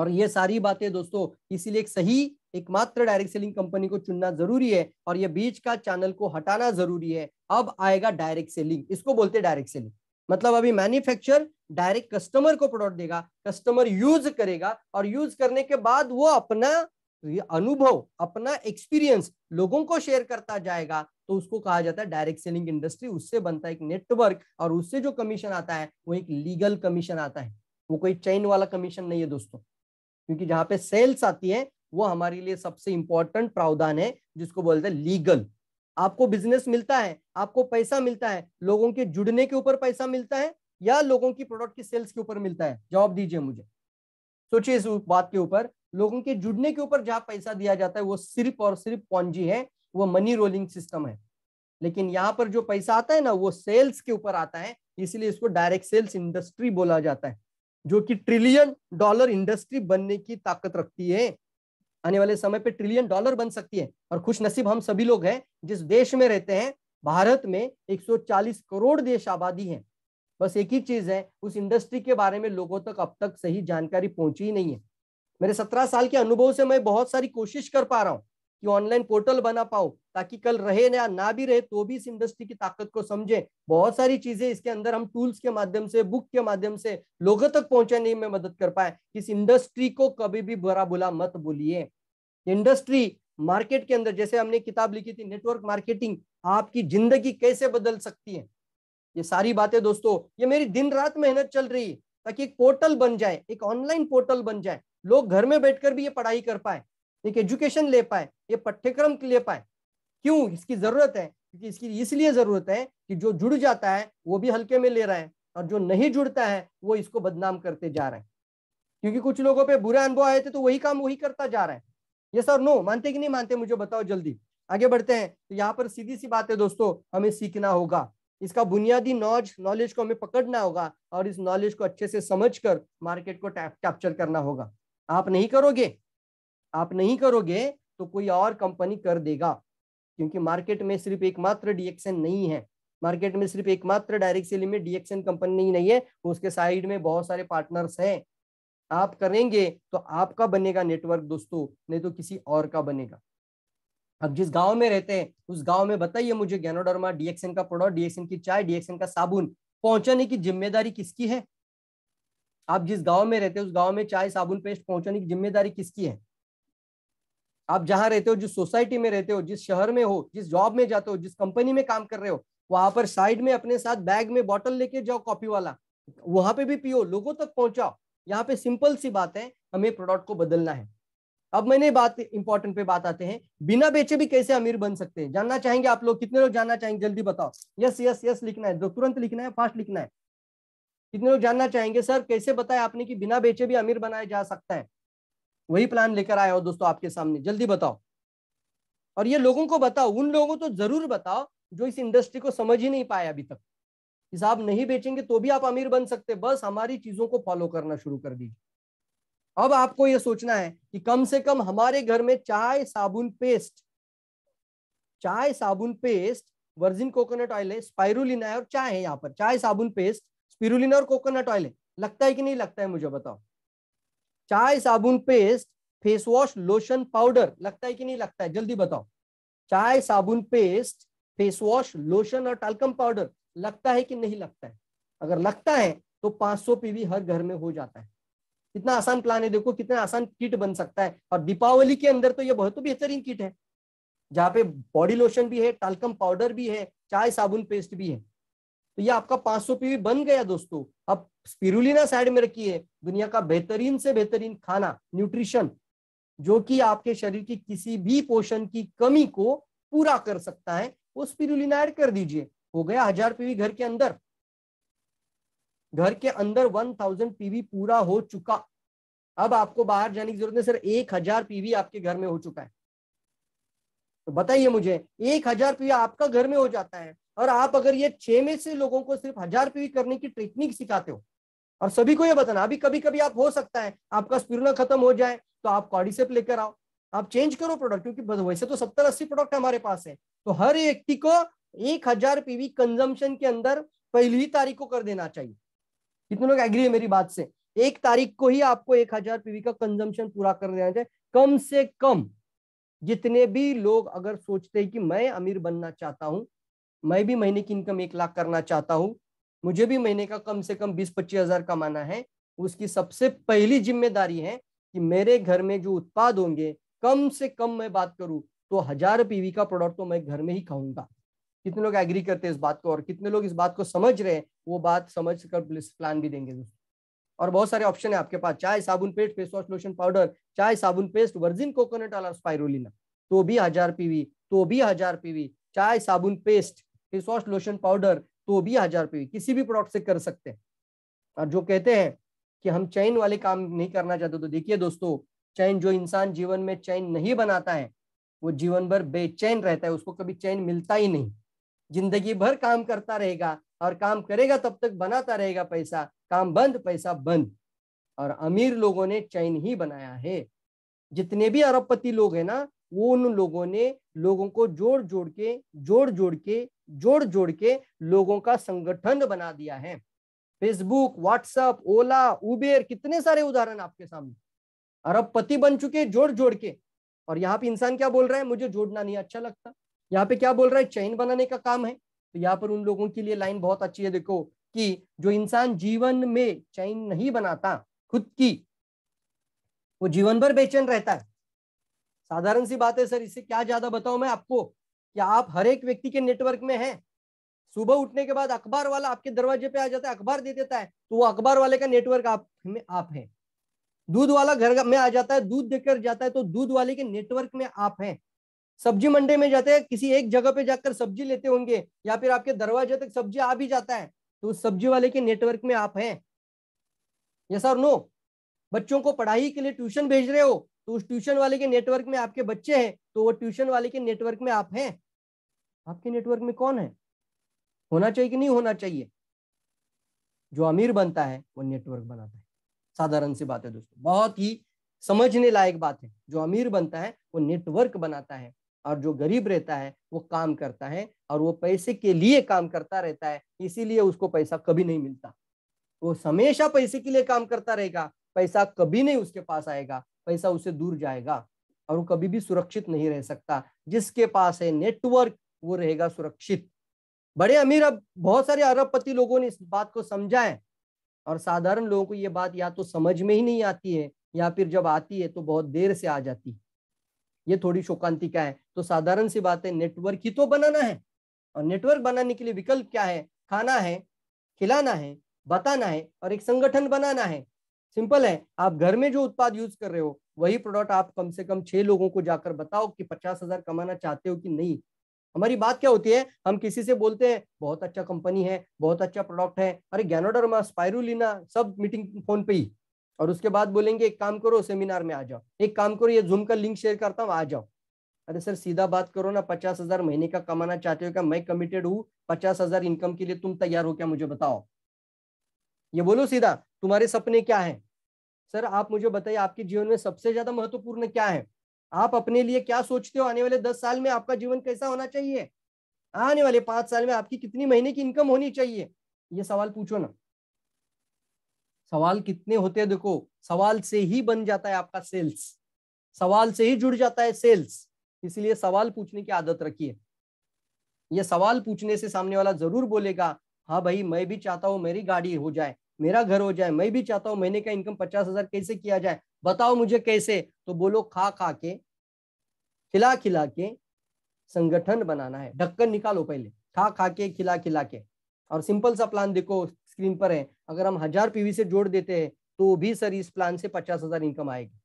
और ये सारी बातें दोस्तों इसीलिए एक सही एकमात्र डायरेक्ट सेलिंग कंपनी को चुनना जरूरी है और ये बीच का चैनल को हटाना जरूरी है अब आएगा डायरेक्ट सेलिंग इसको बोलते हैं डायरेक्ट सेलिंग मतलब अभी मैन्युफैक्चर डायरेक्ट कस्टमर को प्रोडक्ट देगा कस्टमर यूज करेगा और यूज करने के बाद वो अपना अनुभव अपना एक्सपीरियंस लोगों को शेयर करता जाएगा तो उसको कहा जाता है डायरेक्ट सेलिंग इंडस्ट्री उससे बनता है एक नेटवर्क और उससे जो कमीशन आता है वो एक लीगल कमीशन आता है वो कोई चेन वाला कमीशन नहीं है दोस्तों क्योंकि जहां पे सेल्स आती है वो हमारे लिए सबसे इंपॉर्टेंट प्रावधान है जिसको बोलते हैं लीगल आपको बिजनेस मिलता है आपको पैसा मिलता है लोगों के जुड़ने के ऊपर पैसा मिलता है या लोगों की प्रोडक्ट की सेल्स के ऊपर मिलता है जवाब दीजिए मुझे सोचिए इस बात के ऊपर लोगों के जुड़ने के ऊपर जहां पैसा दिया जाता है वो सिर्फ और सिर्फ पौजी है वो मनी रोलिंग सिस्टम है लेकिन यहाँ पर जो पैसा आता है ना वो सेल्स के ऊपर आता है इसलिए इसको डायरेक्ट सेल्स इंडस्ट्री बोला जाता है जो कि ट्रिलियन डॉलर इंडस्ट्री बनने की ताकत रखती है आने वाले समय पे ट्रिलियन डॉलर बन सकती है और खुश नसीब हम सभी लोग हैं जिस देश में रहते हैं भारत में 140 करोड़ देश आबादी है बस एक ही चीज है उस इंडस्ट्री के बारे में लोगों तक अब तक सही जानकारी पहुंची ही नहीं है मेरे सत्रह साल के अनुभव से मैं बहुत सारी कोशिश कर पा रहा हूँ कि ऑनलाइन पोर्टल बना पाओ ताकि कल रहे या ना, ना भी रहे तो भी इस इंडस्ट्री की ताकत को समझे बहुत सारी चीजें इसके अंदर हम टूल्स के माध्यम से बुक के माध्यम से लोगों तक पहुंचाने में मदद कर पाए इस इंडस्ट्री को कभी भी बुरा बुला मत बोलिए इंडस्ट्री मार्केट के अंदर जैसे हमने किताब लिखी थी नेटवर्क मार्केटिंग आपकी जिंदगी कैसे बदल सकती है ये सारी बातें दोस्तों ये मेरी दिन रात मेहनत चल रही है ताकि एक पोर्टल बन जाए एक ऑनलाइन पोर्टल बन जाए लोग घर में बैठकर भी ये पढ़ाई कर पाए एक एजुकेशन ले पाए ये पाठ्यक्रम ले पाए क्यों इसकी जरूरत है क्योंकि इसकी इसलिए जरूरत है कि जो जुड़ जाता है वो भी हल्के में ले रहा है और जो नहीं जुड़ता है वो इसको बदनाम करते जा रहे हैं क्योंकि कुछ लोगों पे बुरे अनुभव आए थे तो वही काम वही करता जा रहा है ये सर नो मानते कि नहीं मानते मुझे बताओ जल्दी आगे बढ़ते हैं तो यहाँ पर सीधी सी बात है दोस्तों हमें सीखना होगा इसका बुनियादी नॉलेज नॉलेज को हमें पकड़ना होगा और इस नॉलेज को अच्छे से समझकर मार्केट को कैप्चर करना होगा आप नहीं करोगे आप नहीं करोगे तो कोई और कंपनी कर देगा क्योंकि मार्केट में सिर्फ एकमात्र डीएक्सएन नहीं है मार्केट में सिर्फ एकमात्र डायरेक्ट सेलिंग में डीएक्सएन कंपनी नहीं है उसके साइड में बहुत सारे पार्टनर्स हैं आप करेंगे तो आपका बनेगा नेटवर्क दोस्तों नहीं तो किसी और का बनेगा अब जिस गांव में रहते हैं उस गांव में बताइए मुझे ज्ञानोडर्मा डीएक्सएन का प्रोडक्ट डीएक्सएन की चाय डीएक्सएन का साबुन पहुंचाने की जिम्मेदारी किसकी है आप जिस गांव में रहते हो उस गांव में चाय साबुन पेस्ट पहुंचाने की जिम्मेदारी किसकी है आप जहां रहते हो जिस सोसाइटी में रहते हो जिस शहर में हो जिस जॉब में जाते हो जिस कंपनी में काम कर रहे हो वहां पर साइड में अपने साथ बैग में बॉटल लेके जाओ कॉपी वाला वहां पे भी पियो लोगों तक पहुंचाओ यहाँ पे सिंपल सी बात है हमें प्रोडक्ट को बदलना है अब मैंने बात इंपॉर्टेंट पे बात आते हैं बिना बेचे भी कैसे अमीर बन सकते हैं जानना चाहेंगे आप लोग कितने लोग जानना चाहेंगे जल्दी बताओ यस यस यस लिखना है तुरंत लिखना है फास्ट लिखना है कितने लोग जानना चाहेंगे सर कैसे बताए आपने कि बिना बेचे भी अमीर बनाया जा सकता है वही प्लान लेकर आया हो दोस्तों आपके सामने जल्दी बताओ और ये लोगों को बताओ उन लोगों को तो जरूर बताओ जो इस इंडस्ट्री को समझ ही नहीं पाए अभी तक कि साहब नहीं बेचेंगे तो भी आप अमीर बन सकते बस हमारी चीजों को फॉलो करना शुरू कर दीजिए अब आपको यह सोचना है कि कम से कम हमारे घर में चाय साबुन पेस्ट चाय साबुन पेस्ट वर्जिन कोकोनट ऑयल है स्पाइरुलिना है और चाय है यहाँ पर चाय साबुन पेस्ट स्पिरुलिना और कोकोनट ऑयल है लगता है कि नहीं लगता है मुझे बताओ चाय साबुन paste face wash lotion powder लगता है कि नहीं लगता है जल्दी बताओ चाय साबुन पेस्ट फेस वॉश लोशन और टालकम पाउडर लगता है कि नहीं लगता है अगर लगता है तो 500 पीवी हर घर में हो जाता है कितना आसान प्लान है देखो कितना आसान किट बन सकता है और दीपावली के अंदर तो ये बहुत तो बेहतरीन किट है जहाँ पे बॉडी लोशन भी है टालकम पाउडर भी है चाय साबुन पेस्ट भी है तो ये आपका 500 पीवी बन गया दोस्तों अब स्पिरुलिना साइड में रखिए दुनिया का बेहतरीन से बेहतरीन खाना न्यूट्रिशन जो कि आपके शरीर की किसी भी पोषण की कमी को पूरा कर सकता है वो स्पिरुलिना ऐड कर दीजिए हो गया हजार पीवी घर के अंदर घर के अंदर वन थाउजेंड पीवी पूरा हो चुका अब आपको बाहर जाने की जरूरत नहीं सर एक हजार पीवी आपके घर में हो चुका है तो बताइए मुझे एक हजार पीवी आपका घर में हो जाता है और आप अगर ये छह में से लोगों को सिर्फ हजार पीवी करने की टेक्निक सिखाते हो और सभी को ये बताना अभी कभी कभी आप हो सकता है आपका स्पिरुना खत्म हो जाए तो आप कॉडिसेप लेकर आओ आप चेंज करो प्रोडक्ट क्योंकि वैसे तो सत्तर अस्सी प्रोडक्ट हमारे पास है तो हर व्यक्ति को एक हजार पीवी कंजम्पशन के अंदर पहली तारीख को कर देना चाहिए कितने लोग एग्री है मेरी बात से एक तारीख को ही आपको एक हजार पीवी का कंजम्पशन पूरा कर देना चाहिए कम से कम जितने भी लोग अगर सोचते हैं कि मैं अमीर बनना चाहता हूं मैं भी महीने की इनकम एक लाख करना चाहता हूं मुझे भी महीने का कम से कम बीस पच्चीस हजार कमाना है उसकी सबसे पहली जिम्मेदारी है कि मेरे घर में जो उत्पाद होंगे कम से कम मैं बात करूं तो हजार पीवी का प्रोडक्ट तो मैं घर में ही खाऊंगा कितने लोग एग्री करते हैं इस बात को और कितने लोग इस बात को समझ रहे हैं वो बात समझ कर प्लान भी देंगे और बहुत सारे ऑप्शन है आपके पास चाय साबुन paste face wash lotion powder चाय साबुन पेस्ट वर्जिन कोकोनट वाला स्पाइरोना तो भी हजार पीवी तो भी हजार पीवी चाय साबुन paste face wash lotion powder तो भी हजार पीवी किसी भी प्रोडक्ट से कर सकते हैं और जो कहते हैं कि हम चैन वाले काम नहीं करना चाहते तो देखिए दोस्तों चैन जो इंसान जीवन में चैन नहीं बनाता है वो जीवन भर बेचैन रहता है उसको कभी चैन मिलता ही नहीं जिंदगी भर काम करता रहेगा और काम करेगा तब तक बनाता रहेगा पैसा काम बंद पैसा बंद और अमीर लोगों ने चैन ही बनाया है जितने भी अरबपति लोग हैं ना वो उन लोगों ने लोगों को जोड़ जोड़ के जोड़ जोड़ के जोड़ जोड़ के लोगों का संगठन बना दिया है फेसबुक व्हाट्सएप ओला उबेर कितने सारे उदाहरण आपके सामने अरबपति बन चुके जोड़ जोड़ के और यहाँ पे इंसान क्या बोल रहा है मुझे जोड़ना नहीं अच्छा लगता यहाँ पे क्या बोल रहा है चैन बनाने का काम है तो यहाँ पर उन लोगों के लिए लाइन बहुत अच्छी है देखो कि जो इंसान जीवन में चैन नहीं बनाता खुद की वो जीवन भर बेचैन रहता है साधारण सी बात है सर इससे क्या ज्यादा बताऊं मैं आपको कि आप हर एक व्यक्ति के नेटवर्क में हैं सुबह उठने के बाद अखबार वाला आपके दरवाजे पे आ जाता है अखबार दे देता है तो वो अखबार वाले का नेटवर्क आप में आप है दूध वाला घर में आ जाता है दूध देकर जाता है तो दूध वाले के नेटवर्क में आप हैं सब्जी मंडी में जाते हैं किसी एक जगह पे जाकर सब्जी लेते होंगे या फिर आपके दरवाजे तक सब्जी आ भी जाता है तो उस सब्जी वाले के नेटवर्क में आप हैं यस और नो बच्चों को पढ़ाई के लिए ट्यूशन भेज रहे हो तो उस ट्यूशन वाले के नेटवर्क में आपके बच्चे हैं तो वो ट्यूशन वाले के नेटवर्क में आप हैं आपके नेटवर्क में कौन है होना चाहिए कि नहीं होना चाहिए जो अमीर बनता है वो नेटवर्क बनाता है साधारण सी बात है दोस्तों बहुत ही समझने लायक बात है जो अमीर बनता है वो नेटवर्क बनाता है और जो गरीब रहता है वो काम करता है और वो पैसे के लिए काम करता रहता है इसीलिए उसको पैसा कभी नहीं मिलता वो हमेशा पैसे के लिए काम करता रहेगा पैसा कभी नहीं उसके पास आएगा पैसा उसे दूर जाएगा और वो कभी भी सुरक्षित नहीं रह सकता जिसके पास है नेटवर्क वो रहेगा सुरक्षित बड़े अमीर अब बहुत सारे अरबपति लोगों ने इस बात को समझा है और साधारण लोगों को ये बात या तो समझ में ही नहीं आती है या फिर जब आती है तो बहुत देर से आ जाती है ये थोड़ी शोकांति का है तो साधारण सी बात है नेटवर्क ही तो बनाना है और नेटवर्क बनाने के लिए विकल्प क्या है खाना है खिलाना है बताना है और एक संगठन बनाना है सिंपल है आप घर में जो उत्पाद यूज कर रहे हो वही प्रोडक्ट आप कम से कम छह लोगों को जाकर बताओ कि पचास हजार कमाना चाहते हो कि नहीं हमारी बात क्या होती है हम किसी से बोलते हैं बहुत अच्छा कंपनी है बहुत अच्छा प्रोडक्ट है अरे ज्ञानोडर्मा स्पायरुलिना सब मीटिंग फोन पे ही और उसके बाद बोलेंगे एक काम करो सेमिनार में आ जाओ एक काम करो ये जूम का लिंक शेयर करता हूँ आ जाओ अरे सर सीधा बात करो ना पचास हजार महीने का कमाना चाहते हो क्या मैं कमिटेड हूँ पचास हजार इनकम के लिए तुम तैयार हो क्या मुझे बताओ ये बोलो सीधा तुम्हारे सपने क्या है सर आप मुझे बताइए आपके जीवन में सबसे ज्यादा महत्वपूर्ण क्या है आप अपने लिए क्या सोचते हो आने वाले दस साल में आपका जीवन कैसा होना चाहिए आने वाले पांच साल में आपकी कितनी महीने की इनकम होनी चाहिए ये सवाल पूछो ना सवाल कितने होते हैं देखो सवाल से ही बन जाता है आपका सेल्स सवाल से ही जुड़ जाता है सेल्स इसलिए सवाल पूछने की आदत रखिए यह सवाल पूछने से सामने वाला जरूर बोलेगा हाँ भाई मैं भी चाहता हूँ मेरी गाड़ी हो जाए मेरा घर हो जाए मैं भी चाहता हूँ महीने का इनकम पचास हजार कैसे किया जाए बताओ मुझे कैसे तो बोलो खा खा के खिला खिला के संगठन बनाना है ढक्कन निकालो पहले खा खा के खिला खिला के और सिंपल सा प्लान देखो स्क्रीन पर है अगर हम हजार पीवी से जोड़ देते हैं तो भी सर इस प्लान से पचास हजार इनकम आएगी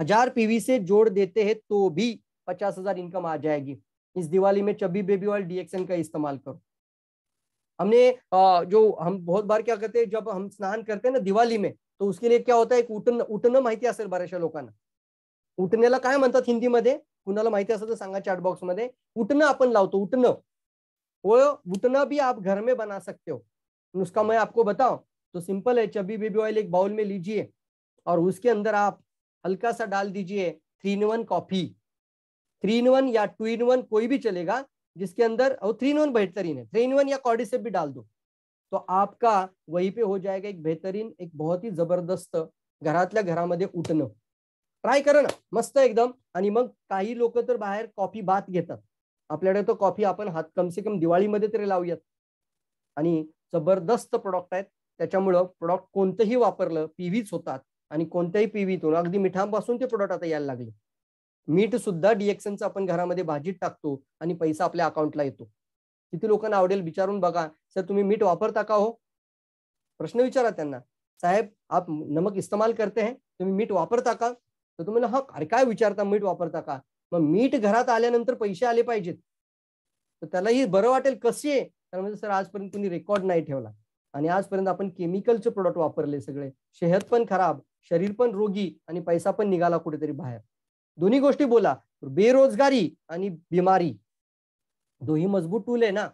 हजार पीवी से जोड़ देते हैं तो भी पचास हजार इनकम आ जाएगी इस दिवाली में चबी बेबी ऑयल डीएक्सएन का इस्तेमाल करो हमने जो हम बहुत बार क्या करते हैं जब हम स्नान करते हैं ना दिवाली में तो उसके लिए क्या होता है उठन उठन माहिती असेल बऱ्याचशा लोकांना उठण्याला काय म्हणतात मे कुणाला माहिती असेल तर सांगा चॅट बॉक्स मध्ये उठणं आपण लावतो उठणं वो उठना भी आप घर में बना सकते हो नुस्खा मैं आपको बताऊं तो सिंपल है चबी बेबी ऑयल एक बाउल में लीजिए और उसके अंदर आप हल्का सा डाल दीजिए three in one coffee three in one या टू इन वन कोई भी चलेगा जिसके अंदर और थ्री इन वन बेहतरीन है थ्री इन वन या कॉडिसेप भी डाल दो तो आपका वहीं पे हो जाएगा एक बेहतरीन एक बहुत ही जबरदस्त घरातल्या घरामध्ये उठणं ट्राय करा ना मस्त एकदम आणि मग काही लोक तर बाहेर कॉफी बात घेतात आपल्याकडे तो कॉफी आपण हात कम से कम दिवाळीमध्ये तरी लावूयात आणि जबरदस्त प्रॉडक्ट आहेत त्याच्यामुळं प्रोडक्ट कोणतंही वापरलं पीव्हीच होतात आणि कोणत्याही पीव्हीतून अगदी मिठांपासून ते प्रोडक्ट आता यायला लागले मीठ सुद्धा डीएक्सएनचं आपण घरामध्ये भाजीत टाकतो आणि पैसा आपल्या अकाउंटला येतो किती लोकांना आवडेल विचारून बघा सर तुम्ही मीठ वापरता का हो प्रश्न विचारा त्यांना साहेब आप नमक इस्तेमाल करते हैं तुम्ही मीठ वापरता का तर तुम्ही हा अरे काय विचारता मीठ वापरता का मग मीठ घरात आल्यानंतर पैसे आले पाहिजेत तर त्यालाही बरं वाटेल कसे कारण सर आज पर रेकॉर्ड नहीं आज पर केमिकल आपण प्रोडक्ट वे सगळे सेहत खराब शरीर पोगी रोगी पैसा पण कुछ तरी बाहेर दोनों गोष्टी बोला बेरोजगारी बीमारी दो ही मजबूत टूल है ना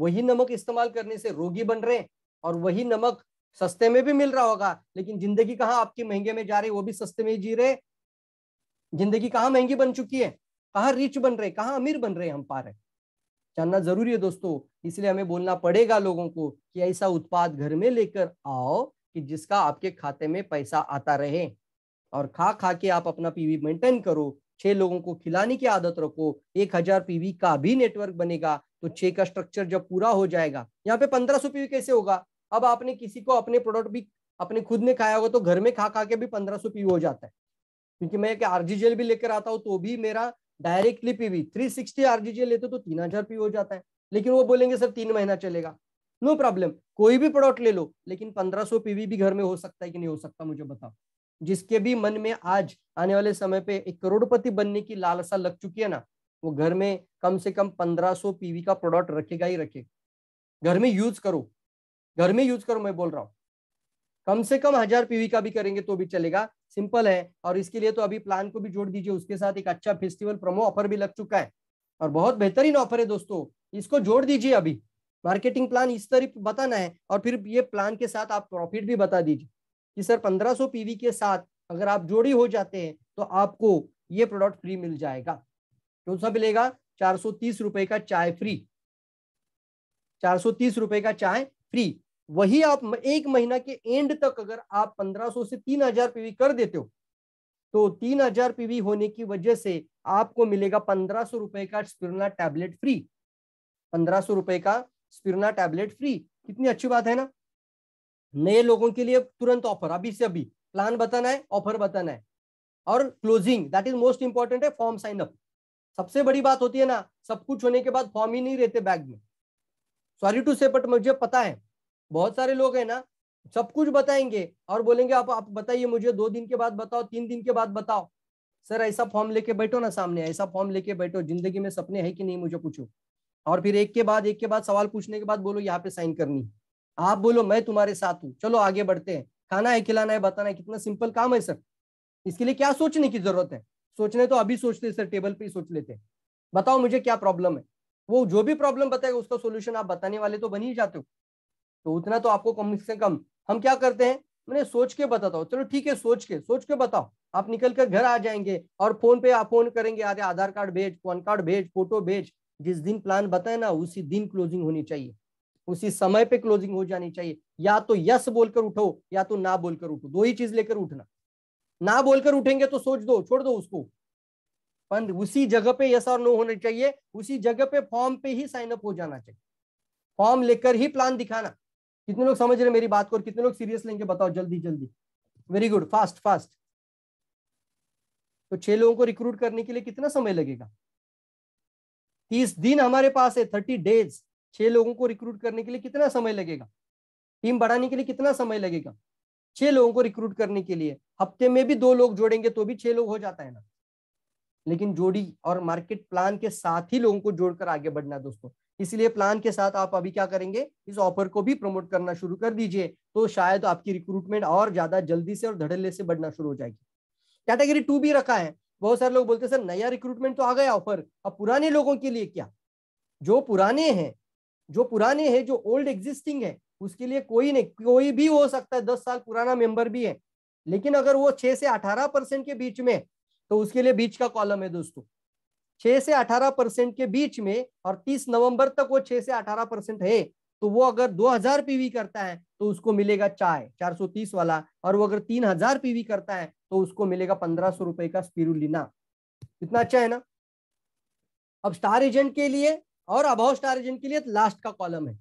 वही नमक इस्तेमाल करने से रोगी बन रहे और वही नमक सस्ते में भी मिल रहा होगा लेकिन जिंदगी कहाँ आपकी महंगे में जा रही वो भी सस्ते में ही जी रहे जिंदगी कहाँ महंगी बन चुकी है कहाँ रिच बन रहे कहाँ अमीर बन रहे हम पा रहे जानना जरूरी है दोस्तों इसलिए हमें बोलना पड़ेगा लोगों को कि ऐसा उत्पाद घर में लेकर आओ कि जिसका आपके खाते में पैसा आता रहे और खा खा के आप अपना पीवी मेंटेन करो छह लोगों को खिलाने की आदत रखो एक हजार पीवी का भी नेटवर्क बनेगा तो छह का स्ट्रक्चर जब पूरा हो जाएगा यहाँ पे पंद्रह सौ पीवी कैसे होगा अब आपने किसी को अपने प्रोडक्ट भी अपने खुद ने खाया होगा तो घर में खा खा के भी पंद्रह सौ पीवी हो जाता है क्योंकि मैं आरजी जेल भी लेकर आता हूँ तो भी मेरा डायरेक्टली पीवी 360 आरजीजीए लेते तो, तो हजार पी हो जाता है लेकिन वो बोलेंगे सर तीन महीना चलेगा नो no प्रॉब्लम कोई भी प्रोडक्ट ले लो लेकिन 1500 पीवी भी घर में हो सकता है कि नहीं हो सकता मुझे बताओ जिसके भी मन में आज आने वाले समय पे एक करोड़पति बनने की लालसा लग चुकी है ना वो घर में कम से कम 1500 पीवी का प्रोडक्ट रखेगा ही रखेगा घर में यूज करो घर में यूज करो मैं बोल रहा हूँ कम से कम हजार पीवी का भी करेंगे तो भी चलेगा सिंपल है और इसके लिए तो अभी प्लान को भी जोड़ दीजिए उसके साथ एक अच्छा फेस्टिवल प्रोमो ऑफर भी लग चुका है और बहुत बेहतरीन ऑफर है दोस्तों इसको जोड़ दीजिए अभी मार्केटिंग प्लान इस तरह बताना है और फिर ये प्लान के साथ आप प्रॉफिट भी बता दीजिए कि सर 1500 पीवी के साथ अगर आप जोड़ी हो जाते हैं तो आपको ये प्रोडक्ट फ्री मिल जाएगा कौन तो सा मिलेगा चार रुपए का चाय फ्री चार रुपए का चाय फ्री वही आप एक महीना के एंड तक अगर आप 1500 से 3000 पीवी कर देते हो तो 3000 पीवी होने की वजह से आपको मिलेगा पंद्रह सौ रुपए का स्पिरना टैबलेट फ्री पंद्रह सौ रुपए का स्पिरना टैबलेट फ्री कितनी अच्छी बात है ना नए लोगों के लिए तुरंत ऑफर अभी से अभी प्लान बताना है ऑफर बताना है और closing that is most important है फॉर्म साइनअप सबसे बड़ी बात होती है ना सब कुछ होने के बाद फॉर्म ही नहीं रहते बैग में सॉरी टू से बट मुझे पता है बहुत सारे लोग हैं ना सब कुछ बताएंगे और बोलेंगे आप आप बताइए मुझे दो दिन के बाद बताओ तीन दिन के बाद बताओ सर ऐसा फॉर्म लेके बैठो ना सामने ऐसा फॉर्म लेके बैठो जिंदगी में सपने है कि नहीं मुझे पूछो और फिर एक के बाद एक के बाद सवाल पूछने के बाद बोलो यहाँ पे साइन करनी आप बोलो मैं तुम्हारे साथ हूँ चलो आगे बढ़ते हैं खाना है खिलाना है बताना है कितना सिंपल काम है सर इसके लिए क्या सोचने की जरूरत है सोचने तो अभी सोचते सर टेबल पे ही सोच लेते बताओ मुझे क्या प्रॉब्लम है वो जो भी प्रॉब्लम बताएगा उसका सोल्यूशन आप बताने वाले तो बन ही जाते हो तो उतना तो आपको कम से कम हम क्या करते हैं मैंने सोच के बताता हूँ चलो ठीक है सोच के सोच के बताओ आप निकल कर घर आ जाएंगे और फोन पे आप फोन करेंगे अरे आधार कार्ड भेज पैन कार्ड भेज फोटो भेज जिस दिन प्लान बताए ना उसी दिन क्लोजिंग होनी चाहिए उसी समय पे क्लोजिंग हो जानी चाहिए या तो यस बोलकर उठो या तो ना बोलकर उठो दो ही चीज लेकर उठना ना बोलकर उठेंगे तो सोच दो छोड़ दो उसको पर उसी जगह पे यस और नो होना चाहिए उसी जगह पे फॉर्म पे ही साइन अप हो जाना चाहिए फॉर्म लेकर ही प्लान दिखाना कितने लोग समझ रहे मेरी बात को और कितने लोग सीरियस लेंगे बताओ जल्दी जल्दी वेरी गुड फास्ट फास्ट तो छह लोगों को रिक्रूट करने के लिए कितना समय लगेगा तीस दिन हमारे पास है थर्टी डेज छह लोगों को रिक्रूट करने के लिए कितना समय लगेगा टीम बढ़ाने के लिए कितना समय लगेगा छह लोगों को रिक्रूट करने के लिए हफ्ते में भी दो लोग जोड़ेंगे तो भी छह लोग हो जाता है ना लेकिन जोड़ी और मार्केट प्लान के साथ ही लोगों को जोड़कर आगे बढ़ना दोस्तों इसलिए प्लान के साथ आप अभी क्या करेंगे इस ऑफर को भी प्रमोट करना शुरू कर दीजिए तो शायद आपकी रिक्रूटमेंट और ज्यादा जल्दी से और धड़ल्ले से बढ़ना शुरू हो जाएगी कैटेगरी टू भी रखा है बहुत सारे लोग बोलते हैं सर नया रिक्रूटमेंट तो आ गया ऑफर अब पुराने लोगों के लिए क्या जो पुराने हैं जो पुराने हैं जो ओल्ड एग्जिस्टिंग है उसके लिए कोई नहीं कोई भी हो सकता है दस साल पुराना मेंबर भी है लेकिन अगर वो छह से अठारह परसेंट के बीच में तो उसके लिए बीच का कॉलम है दोस्तों छह से अठारह परसेंट के बीच में और तीस नवंबर तक वो छह से अठारह परसेंट है तो वो अगर दो हजार पीवी करता है तो उसको मिलेगा चाय चार सौ तीस वाला और वो अगर तीन हजार पीवी करता है तो उसको मिलेगा पंद्रह सौ रुपए का स्पिरुलिना इतना अच्छा है ना अब स्टार एजेंट के लिए और अभाव स्टार एजेंट के लिए तो लास्ट का कॉलम है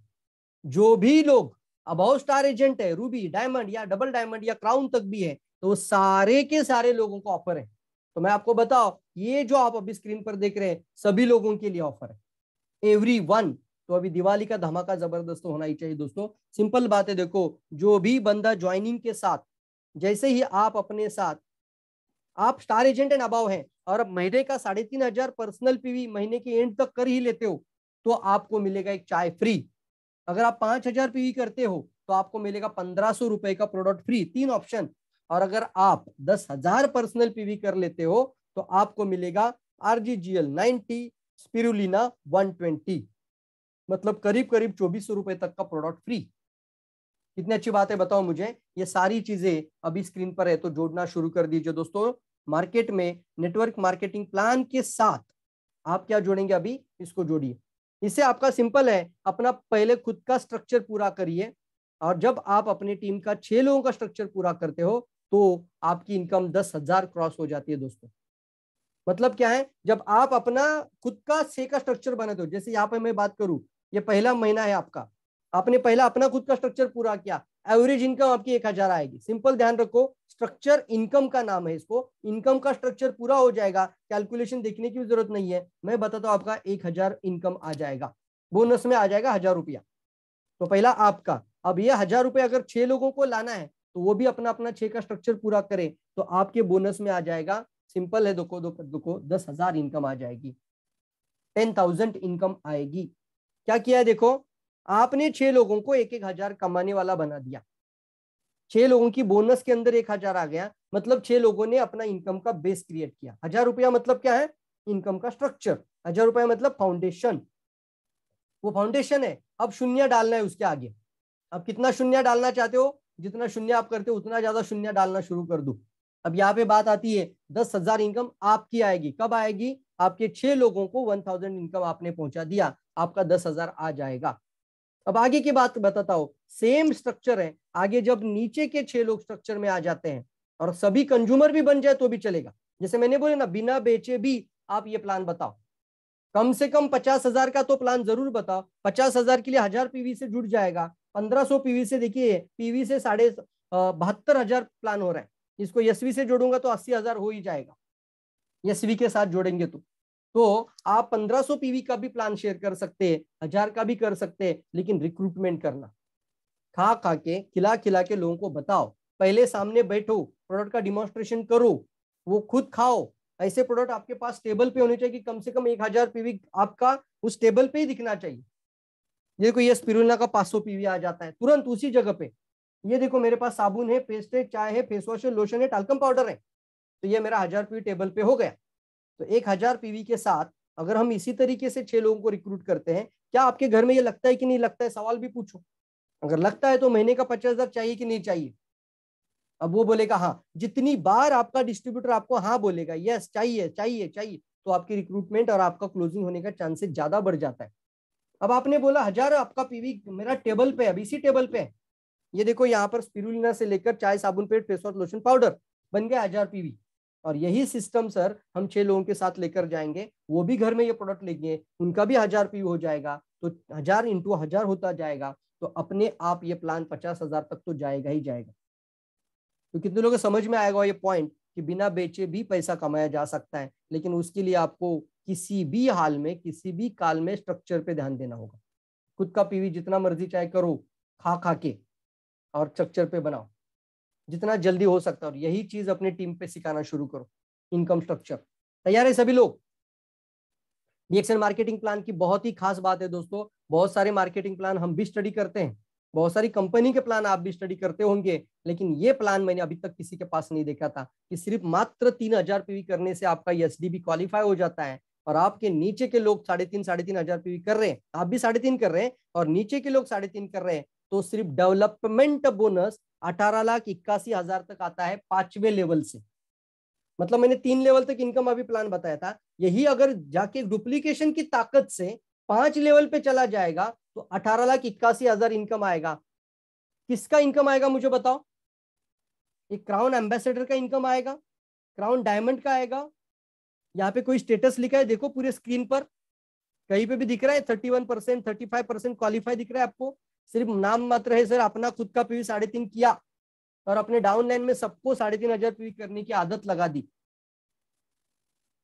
जो भी लोग अभाव स्टार एजेंट है रूबी डायमंड या डबल डायमंड या क्राउन तक भी है तो सारे के सारे लोगों को ऑफर है तो मैं आपको बताओ ये जो आप अभी स्क्रीन पर देख रहे हैं सभी लोगों के लिए ऑफर है एवरी वन तो अभी दिवाली का धमाका जबरदस्त होना ही चाहिए दोस्तों सिंपल बात है देखो जो भी बंदा ज्वाइनिंग के साथ जैसे ही आप अपने साथ आप स्टार एजेंट एंड अबाव हैं और महीने का साढ़े तीन हजार पर्सनल पीवी महीने के एंड तक कर ही लेते हो तो आपको मिलेगा एक चाय फ्री अगर आप पांच हजार पीवी करते हो तो आपको मिलेगा पंद्रह सौ रुपए का प्रोडक्ट फ्री तीन ऑप्शन और अगर आप दस हजार पर्सनल पीवी कर लेते हो तो आपको मिलेगा आरजीजीएल 90 स्पिरुलिना 120 मतलब करीब करीब चौबीस सौ रुपए तक का प्रोडक्ट फ्री कितनी अच्छी बात है बताओ मुझे ये सारी चीजें अभी स्क्रीन पर है तो जोड़ना शुरू कर दीजिए दोस्तों मार्केट में नेटवर्क मार्केटिंग प्लान के साथ आप क्या जोड़ेंगे अभी इसको जोड़िए इससे आपका सिंपल है अपना पहले खुद का स्ट्रक्चर पूरा करिए और जब आप अपनी टीम का छह लोगों का स्ट्रक्चर पूरा करते हो तो आपकी इनकम दस हजार क्रॉस हो जाती है दोस्तों मतलब क्या है जब आप अपना खुद का से का स्ट्रक्चर बनाते हो तो, जैसे यहाँ पे मैं बात करूं ये पहला महीना है आपका आपने पहला अपना खुद का स्ट्रक्चर पूरा किया एवरेज इनकम आपकी एक हजार आएगी सिंपल ध्यान रखो स्ट्रक्चर इनकम का नाम है इसको इनकम का स्ट्रक्चर पूरा हो जाएगा कैलकुलेशन देखने की जरूरत नहीं है मैं बताता हूँ आपका एक हजार इनकम आ जाएगा बोनस में आ जाएगा हजार रुपया तो पहला आपका अब ये हजार रुपया अगर छह लोगों को लाना है तो वो भी अपना अपना छे का स्ट्रक्चर पूरा करें तो आपके बोनस में आ जाएगा सिंपल है दो देखो देखो दस हजार इनकम आ जाएगी टेन थाउजेंड इनकम आएगी क्या किया है देखो आपने छह लोगों को एक एक हजार कमाने वाला बना दिया छह लोगों की बोनस के अंदर एक हजार आ गया मतलब छह लोगों ने अपना इनकम का बेस क्रिएट किया हजार रुपया मतलब क्या है इनकम का स्ट्रक्चर हजार रुपया मतलब फाउंडेशन वो फाउंडेशन है अब शून्य डालना है उसके आगे अब कितना शून्य डालना चाहते हो जितना शून्य आप करते हो उतना ज्यादा शून्य डालना शुरू कर दो अब यहाँ पे बात आती है दस हजार इनकम आपकी आएगी कब आएगी आपके छह लोगों को वन थाउजेंड इनकम आपने पहुंचा दिया आपका दस हजार आ जाएगा अब आगे की बात बताता हो सेम स्ट्रक्चर है आगे जब नीचे के छह लोग स्ट्रक्चर में आ जाते हैं और सभी कंज्यूमर भी बन जाए तो भी चलेगा जैसे मैंने बोले ना बिना बेचे भी आप ये प्लान बताओ कम से कम पचास हजार का तो प्लान जरूर बताओ पचास हजार के लिए हजार पीवी से जुड़ जाएगा पंद्रह सौ पीवी से देखिए पीवी से साढ़े बहत्तर हजार प्लान हो रहा है इसको यशवी से जोड़ूंगा तो अस्सी हजार हो ही जाएगा यसवी के साथ जोड़ेंगे तो तो आप 1500 पीवी का भी प्लान शेयर कर सकते हजार का भी कर सकते लेकिन रिक्रूटमेंट करना खा खा के खिला खिला के लोगों को बताओ पहले सामने बैठो प्रोडक्ट का डिमोन्स्ट्रेशन करो वो खुद खाओ ऐसे प्रोडक्ट आपके पास टेबल पे होने चाहिए कि कम से कम एक हजार पीवी आपका उस टेबल पे ही दिखना चाहिए ये देखो ये स्पिरुला का 500 पीवी आ जाता है तुरंत उसी जगह पे ये देखो मेरे पास साबुन है पेस्ट है चाय है फेस वॉश है लोशन है टालकम पाउडर है तो ये मेरा हजार पीवी टेबल पे हो गया तो एक हजार पीवी के साथ अगर हम इसी तरीके से छह लोगों को रिक्रूट करते हैं क्या आपके घर में ये लगता है कि नहीं लगता है सवाल भी पूछो अगर लगता है तो महीने का पचास हजार चाहिए कि नहीं चाहिए अब वो बोलेगा हाँ जितनी बार आपका डिस्ट्रीब्यूटर आपको हाँ बोलेगा यस चाहिए चाहिए चाहिए तो आपकी रिक्रूटमेंट और आपका क्लोजिंग होने का चांसेस ज्यादा बढ़ जाता है अब आपने बोला हजार आपका पीवी मेरा टेबल पे अभी इसी टेबल पे ये देखो यहाँ पर स्पिरुलिना से लेकर चाय साबुन पेट फेस वॉश लोशन पाउडर बन गया हजार पीवी और यही सिस्टम सर हम छह लोगों के साथ लेकर जाएंगे वो भी घर में ये प्रोडक्ट लेंगे उनका भी हजार पीवी हो जाएगा तो हजार इंटू हजार होता जाएगा तो अपने आप ये प्लान पचास हजार तक तो जाएगा ही जाएगा तो कितने लोगों को समझ में आएगा ये पॉइंट कि बिना बेचे भी पैसा कमाया जा सकता है लेकिन उसके लिए आपको किसी भी हाल में किसी भी काल में स्ट्रक्चर पे ध्यान देना होगा खुद का पीवी जितना मर्जी चाहे करो खा खा के और स्ट्रक्चर पे बनाओ जितना जल्दी हो सकता है और यही चीज अपने टीम पे सिखाना शुरू करो इनकम स्ट्रक्चर तैयार है सभी लोग डीएक्सएल मार्केटिंग प्लान की बहुत ही खास बात है दोस्तों बहुत सारे मार्केटिंग प्लान हम भी स्टडी करते हैं बहुत सारी कंपनी के प्लान आप भी स्टडी करते होंगे लेकिन ये प्लान मैंने अभी तक किसी के पास नहीं देखा था कि सिर्फ मात्र तीन हजार पीवी करने से आपका एस क्वालिफाई हो जाता है और आपके नीचे के लोग साढ़े तीन साढ़े तीन हजार पीवी कर रहे हैं आप भी साढ़े तीन कर रहे हैं और नीचे के लोग साढ़े तीन कर रहे हैं तो सिर्फ डेवलपमेंट बोनस अठारह लाख इक्यासी हजार तक आता है पांचवे लेवल से मतलब मैंने तीन लेवल तक इनकम अभी प्लान बताया था यही अगर जाके डुप्लीकेशन की ताकत से पांच लेवल पे चला जाएगा तो अठारह लाख इक्यासी हजार इनकम आएगा किसका इनकम आएगा मुझे बताओ एक क्राउन एम्बेसडर का इनकम आएगा क्राउन डायमंड का आएगा यहाँ पे कोई स्टेटस लिखा है देखो पूरे स्क्रीन पर कहीं पे भी दिख रहा है thirty one percent thirty five percent qualify दिख रहा है आपको सिर्फ नाम मात्र है सर अपना खुद का पीवी साढ़े तीन किया और अपने डाउन लाइन में सबको साढ़े तीन हजार पीवी करने की आदत लगा दी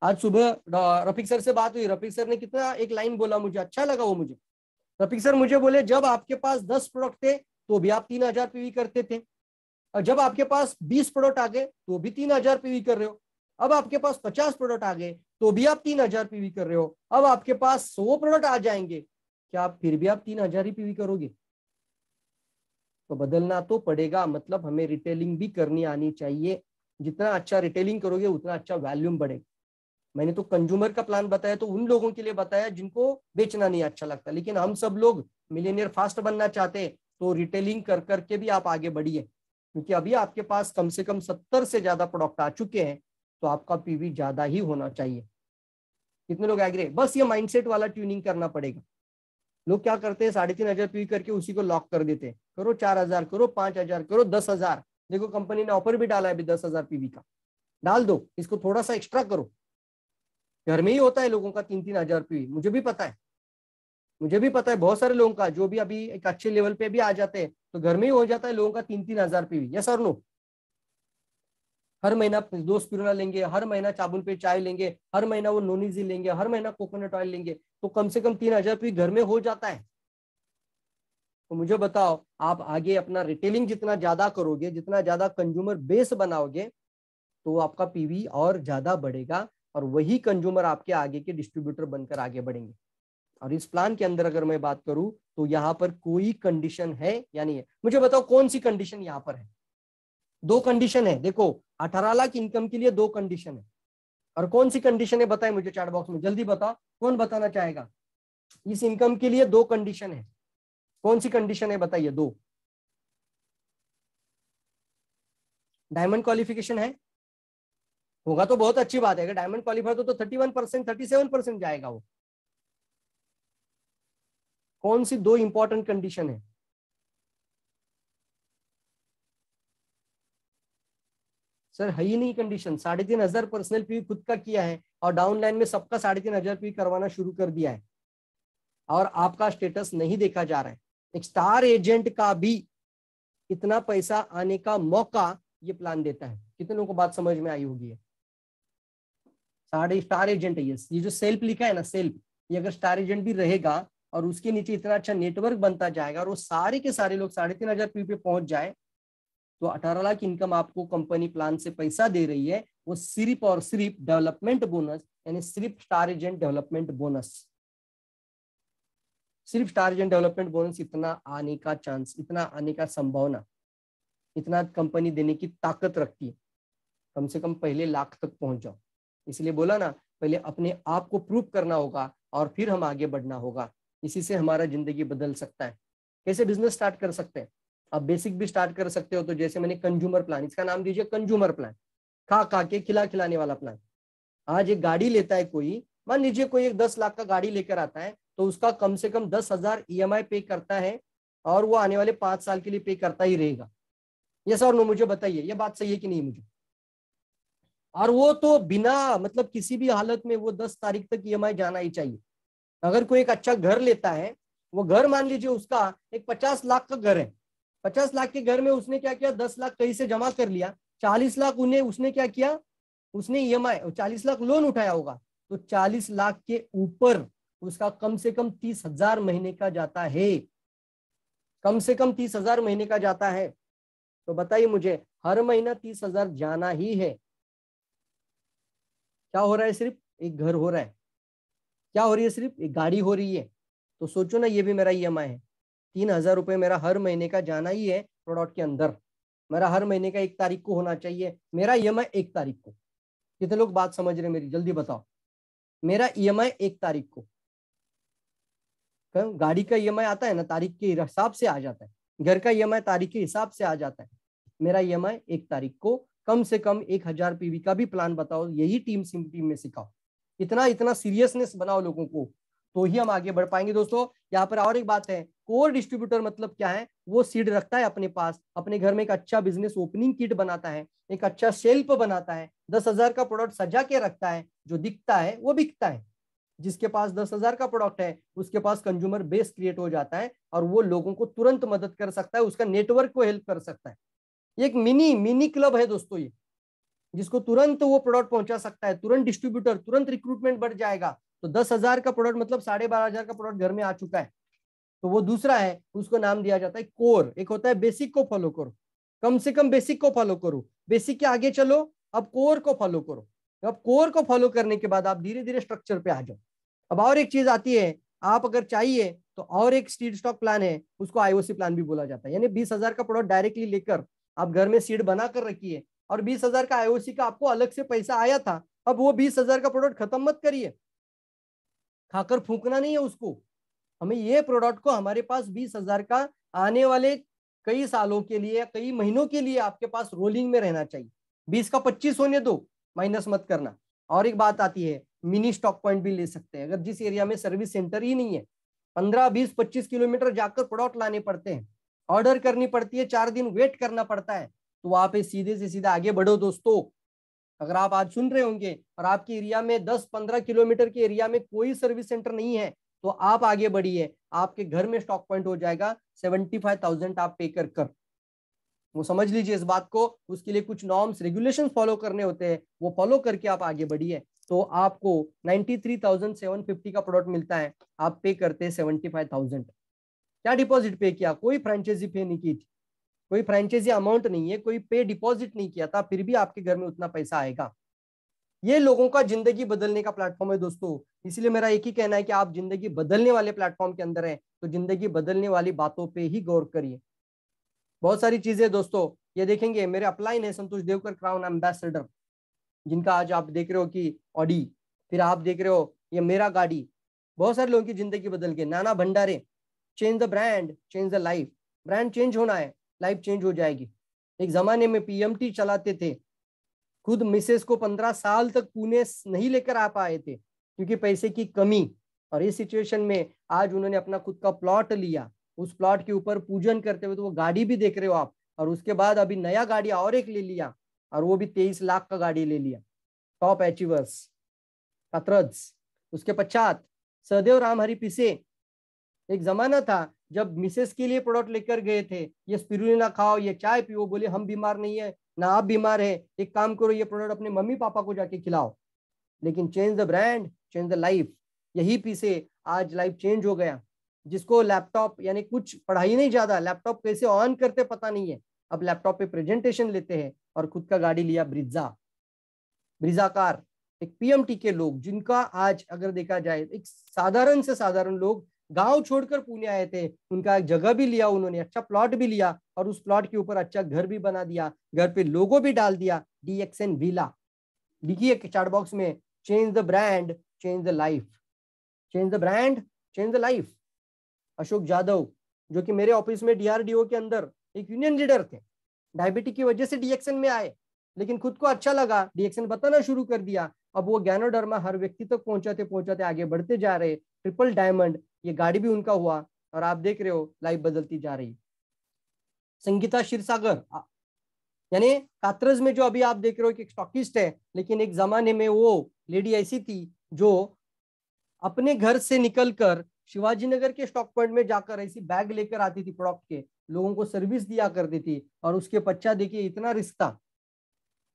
आज सुबह रफिक सर से बात हुई रफिक सर ने कितना एक लाइन बोला मुझे अच्छा लगा वो मुझे रफिक सर मुझे बोले जब आपके पास दस प्रोडक्ट थे तो भी आप तीन हजार पीवी करते थे और जब आपके पास बीस प्रोडक्ट आ गए तो भी तीन हजार पीवी कर रहे हो अब आपके पास पचास प्रोडक्ट आ गए तो भी आप तीन हजार पीवी कर रहे हो अब आपके पास सौ प्रोडक्ट आ जाएंगे क्या आप फिर भी आप तीन हजार ही पीवी करोगे तो बदलना तो पड़ेगा मतलब हमें रिटेलिंग भी करनी आनी चाहिए जितना अच्छा रिटेलिंग करोगे उतना अच्छा वैल्यूम बढ़ेगा मैंने तो कंज्यूमर का प्लान बताया तो उन लोगों के लिए बताया जिनको बेचना नहीं अच्छा लगता लेकिन हम सब लोग मिलेनियर फास्ट बनना चाहते तो रिटेलिंग कर करके भी आप आगे बढ़िए क्योंकि अभी आपके पास कम से कम सत्तर से ज्यादा प्रोडक्ट आ चुके हैं तो आपका पीवी ज्यादा ही होना चाहिए कितने लोग एग्रे बस ये माइंडसेट वाला ट्यूनिंग करना पड़ेगा लोग क्या करते हैं साढ़े तीन हजार पीवी करके उसी को लॉक कर देते हैं करो चार हजार करो पांच हजार करो दस हजार देखो कंपनी ने ऑफर भी डाला है अभी दस हजार पीवी का डाल दो इसको थोड़ा सा एक्स्ट्रा करो घर में ही होता है लोगों का तीन तीन हजार पीवी मुझे भी पता है मुझे भी पता है बहुत सारे लोगों का जो भी अभी एक अच्छे लेवल पे भी आ जाते हैं तो घर में ही हो जाता है लोगों का तीन तीन हजार पीवी यस और नो हर महीना दो स्पिरुला लेंगे हर महीना चाबुल पे चाय लेंगे हर महीना वो नोनीजी लेंगे हर महीना कोकोनट ऑयल लेंगे तो कम से कम तीन हजार रुपये घर में हो जाता है तो मुझे बताओ आप आगे अपना रिटेलिंग जितना ज्यादा करोगे जितना ज्यादा कंज्यूमर बेस बनाओगे तो आपका पीवी और ज्यादा बढ़ेगा और वही कंज्यूमर आपके आगे के डिस्ट्रीब्यूटर बनकर आगे बढ़ेंगे और इस प्लान के अंदर अगर मैं बात करूं तो यहाँ पर कोई कंडीशन है या नहीं है मुझे बताओ कौन सी कंडीशन यहाँ पर है दो कंडीशन है देखो अठारह लाख इनकम के लिए दो कंडीशन है और कौन सी कंडीशन है बताए मुझे चार्ट बॉक्स में जल्दी बताओ कौन बताना चाहेगा इस इनकम के लिए दो कंडीशन है कौन सी कंडीशन है बताइए दो डायमंड क्वालिफिकेशन है होगा तो बहुत अच्छी बात है अगर डायमंड क्वालिफाई तो thirty one percent thirty seven percent जाएगा वो कौन सी दो इंपॉर्टेंट कंडीशन है सर है ही नहीं कंडीशन साढ़े तीन हजार पर्सनल पीवी खुद का किया है और डाउनलाइन में सबका साढ़े तीन हजार पीवी करवाना शुरू कर दिया है और आपका स्टेटस नहीं देखा जा रहा है एक स्टार एजेंट का भी इतना पैसा आने का मौका ये प्लान देता है कितने लोगों को बात समझ में आई होगी साढ़े स्टार एजेंट है ये जो सेल्फ लिखा है ना सेल्फ ये अगर स्टार एजेंट भी रहेगा और उसके नीचे इतना अच्छा नेटवर्क बनता जाएगा और वो सारे के सारे लोग साढ़े तीन हजार पीवी पे पहुंच जाए तो 18 लाख इनकम आपको कंपनी प्लान से पैसा दे रही है वो सिर्फ और सिर्फ डेवलपमेंट बोनस यानी सिर्फ स्टार एजेंट डेवलपमेंट बोनस सिर्फ स्टार एजेंट डेवलपमेंट बोनस इतना आने का चांस इतना आने का संभावना इतना कंपनी देने की ताकत रखती है कम से कम पहले लाख तक पहुंच जाओ इसलिए बोला ना पहले अपने आप को प्रूव करना होगा और फिर हम आगे बढ़ना होगा इसी से हमारा जिंदगी बदल सकता है कैसे बिजनेस स्टार्ट कर सकते हैं आप बेसिक भी स्टार्ट कर सकते हो तो जैसे मैंने कंज्यूमर प्लान इसका नाम दीजिए कंज्यूमर प्लान खा खा के खिला खिलाने वाला प्लान आज एक गाड़ी लेता है कोई मान लीजिए कोई एक दस लाख का गाड़ी लेकर आता है तो उसका कम से कम दस हजार ई e पे करता है और वो आने वाले पांच साल के लिए पे करता ही रहेगा ये सर नो मुझे बताइए ये बात सही है कि नहीं मुझे और वो तो बिना मतलब किसी भी हालत में वो दस तारीख तक ई e जाना ही चाहिए अगर कोई एक अच्छा घर लेता है वो घर मान लीजिए उसका एक पचास लाख का घर है पचास लाख के घर में उसने क्या किया दस लाख कहीं से जमा कर लिया चालीस लाख उन्हें उसने क्या किया उसने ई एम आई चालीस लाख लोन उठाया होगा तो चालीस लाख के ऊपर उसका कम से कम तीस हजार महीने का जाता है कम से कम तीस हजार महीने का जाता है तो बताइए मुझे हर महीना तीस हजार जाना ही है क्या हो रहा है सिर्फ एक घर हो रहा है क्या हो रही है सिर्फ एक गाड़ी हो रही है तो सोचो ना ये भी मेरा ई e है तीन हजार रुपये मेरा हर महीने का जाना ही है प्रोडक्ट के अंदर मेरा हर महीने का एक तारीख को होना चाहिए मेरा ई e एक तारीख को कितने लोग बात समझ रहे मेरी जल्दी बताओ मेरा ई e एक तारीख को गाड़ी का ई e आता है ना तारीख के हिसाब से आ जाता है घर का ई तारीख के हिसाब से आ जाता है मेरा ई एक तारीख को कम से कम एक हजार पीवी का भी प्लान बताओ यही टीम टीम में सिखाओ इतना इतना सीरियसनेस बनाओ लोगों को तो ही हम आगे बढ़ पाएंगे दोस्तों यहाँ पर और एक बात है कोर डिस्ट्रीब्यूटर मतलब क्या है वो सीड रखता है अपने पास अपने घर में एक अच्छा बिजनेस ओपनिंग किट बनाता है एक अच्छा शेल्प बनाता है दस हजार का प्रोडक्ट सजा के रखता है जो दिखता है वो बिकता है जिसके पास दस हजार का प्रोडक्ट है उसके पास कंज्यूमर बेस क्रिएट हो जाता है और वो लोगों को तुरंत मदद कर सकता है उसका नेटवर्क को हेल्प कर सकता है एक मिनी मिनी क्लब है दोस्तों ये जिसको तुरंत वो प्रोडक्ट पहुंचा सकता है तुरंत डिस्ट्रीब्यूटर तुरंत रिक्रूटमेंट बढ़ जाएगा तो दस हजार का प्रोडक्ट मतलब साढ़े बारह हजार का प्रोडक्ट घर में आ चुका है तो वो दूसरा है उसको नाम दिया जाता है कोर एक होता है बेसिक को फॉलो करो कम से कम बेसिक को फॉलो करो बेसिक के आगे चलो अब कोर को फॉलो करो अब कोर को फॉलो करने के बाद आप धीरे धीरे स्ट्रक्चर पे आ जाओ अब और एक चीज आती है आप अगर चाहिए तो और एक सीड स्टॉक प्लान है उसको आईओसी प्लान भी बोला जाता है यानी बीस हजार का प्रोडक्ट डायरेक्टली लेकर आप घर में सीड बना कर रखिए और बीस हजार का आईओसी का आपको अलग से पैसा आया था अब वो बीस हजार का प्रोडक्ट खत्म मत करिए खाकर फूकना नहीं है उसको हमें ये प्रोडक्ट को हमारे पास बीस हजार का आने वाले कई सालों के लिए कई महीनों के लिए आपके पास रोलिंग में रहना चाहिए बीस का पच्चीस होने दो माइनस मत करना और एक बात आती है मिनी स्टॉक पॉइंट भी ले सकते हैं अगर जिस एरिया में सर्विस सेंटर ही नहीं है पंद्रह बीस पच्चीस किलोमीटर जाकर प्रोडक्ट लाने पड़ते हैं ऑर्डर करनी पड़ती है चार दिन वेट करना पड़ता है तो वहां पे सीधे से सीधा आगे बढ़ो दोस्तों अगर आप आज सुन रहे होंगे और आपके एरिया में 10-15 किलोमीटर के एरिया में कोई सर्विस सेंटर नहीं है तो आप आगे बढ़िए आपके घर में स्टॉक पॉइंट हो जाएगा सेवेंटी फाइव थाउजेंड आप पे कर कर वो समझ लीजिए इस बात को उसके लिए कुछ नॉर्म्स रेगुलेशन फॉलो करने होते हैं वो फॉलो करके आप आगे बढ़िए तो आपको थ्री थाउजेंड सेवन फिफ्टी का प्रोडक्ट मिलता है आप पे करते हैं फाइव थाउजेंड क्या डिपॉजिट पे किया कोई फ्रेंचाइजी पे नहीं की थी कोई फ्रेंचाइजी अमाउंट नहीं है कोई पे डिपॉजिट नहीं किया था फिर भी आपके घर में उतना पैसा आएगा ये लोगों का जिंदगी बदलने का प्लेटफॉर्म है दोस्तों इसलिए मेरा एक ही कहना है कि आप जिंदगी बदलने वाले प्लेटफॉर्म के अंदर हैं तो जिंदगी बदलने वाली बातों पे ही गौर करिए बहुत सारी चीजें दोस्तों ये देखेंगे मेरे अपलाइन है संतोष देवकर क्राउन एम्बेसडर जिनका आज आप देख रहे हो कि ऑडी फिर आप देख रहे हो ये मेरा गाड़ी बहुत सारे लोगों की जिंदगी बदल के Nana Bhandare change the brand change the life brand change होना है लाइफ चेंज हो जाएगी एक जमाने में पीएमटी चलाते थे खुद मिसेस को पंद्रह साल तक पुणे नहीं लेकर आ पाए थे क्योंकि पैसे की कमी और इस सिचुएशन में आज उन्होंने अपना खुद का प्लॉट लिया उस प्लॉट के ऊपर पूजन करते हुए तो वो गाड़ी भी देख रहे हो आप और उसके बाद अभी नया गाड़ी और एक ले लिया और वो भी तेईस लाख का गाड़ी ले लिया टॉप एचीवर्स कतरज उसके पश्चात सहदेव रामहरि पिसे एक जमाना था जब मिसेस के लिए प्रोडक्ट लेकर गए थे ये स्पिरुलिना खाओ ये चाय पियो बोले हम बीमार नहीं है ना आप बीमार हैं एक काम करो ये प्रोडक्ट अपने मम्मी पापा को जाके खिलाओ लेकिन change the brand change the life यही पीछे आज लाइफ चेंज हो गया जिसको लैपटॉप यानी कुछ पढ़ाई नहीं ज्यादा लैपटॉप कैसे ऑन करते पता नहीं है अब लैपटॉप पे प्रेजेंटेशन लेते हैं और खुद का गाड़ी लिया ब्रिजा ब्रिजा कार एक पीएमटी के लोग जिनका आज अगर देखा जाए एक साधारण से साधारण लोग गांव छोड़कर पुणे आए थे उनका एक जगह भी लिया उन्होंने अच्छा प्लॉट भी लिया और उस प्लॉट के ऊपर अच्छा घर भी बना दिया घर पे लोगो भी डाल दिया डी एक्स एन वीला लिखिए चार्ट बॉक्स में change the brand change the life change the brand change the life Ashok Jadhav जो कि मेरे ऑफिस में डीआरडीओ के अंदर एक यूनियन लीडर थे डायबिटीज की वजह से डीएक्सएन में आए लेकिन खुद को अच्छा लगा डीएक्सएन बताना शुरू कर दिया अब वो ज्ञानोडर्मा हर व्यक्ति तक तो पहुंचाते पहुंचाते आगे बढ़ते जा रहे ट्रिपल डायमंड ये गाड़ी भी उनका हुआ और आप देख रहे हो लाइफ बदलती जा रही संगीता क्षीरसागर यानी कात्रज में जो अभी आप देख रहे हो कि एक स्टॉकिस्ट है लेकिन एक जमाने में वो लेडी ऐसी थी जो अपने घर से निकलकर शिवाजी नगर के स्टॉक पॉइंट में जाकर ऐसी बैग लेकर आती थी प्रोडक्ट के लोगों को सर्विस दिया करती थी और उसके पच्चा देखिए इतना रिश्ता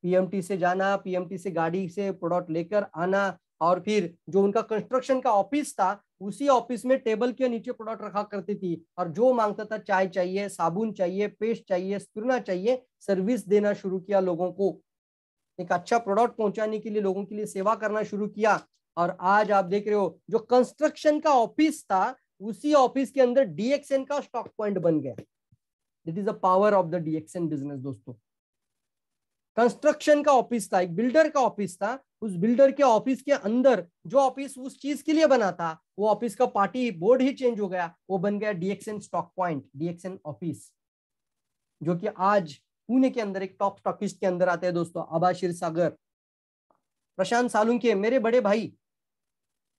पीएमटी से जाना पीएमटी से गाड़ी से प्रोडक्ट लेकर आना और फिर जो उनका कंस्ट्रक्शन का ऑफिस था उसी ऑफिस में टेबल के नीचे प्रोडक्ट रखा करती थी और जो मांगता था चाय चाहिए साबुन चाहिए पेस्ट चाहिए स्पिरुना चाहिए सर्विस देना शुरू किया लोगों को एक अच्छा प्रोडक्ट पहुंचाने के लिए लोगों के लिए सेवा करना शुरू किया और आज आप देख रहे हो जो कंस्ट्रक्शन का ऑफिस था उसी ऑफिस के अंदर डीएक्सएन का स्टॉक पॉइंट बन गया that is the power of the DXN business दोस्तों कंस्ट्रक्शन का ऑफिस था एक बिल्डर का ऑफिस था उस बिल्डर के ऑफिस के अंदर जो ऑफिस उस चीज के लिए बना था वो ऑफिस का पार्टी बोर्ड ही चेंज हो गया वो बन गया DXN stock point DXN office जो कि आज पुणे के अंदर एक टॉप स्टॉकिस्ट के अंदर आते हैं दोस्तों आबाशिर सागर प्रशांत सालुंके मेरे बड़े भाई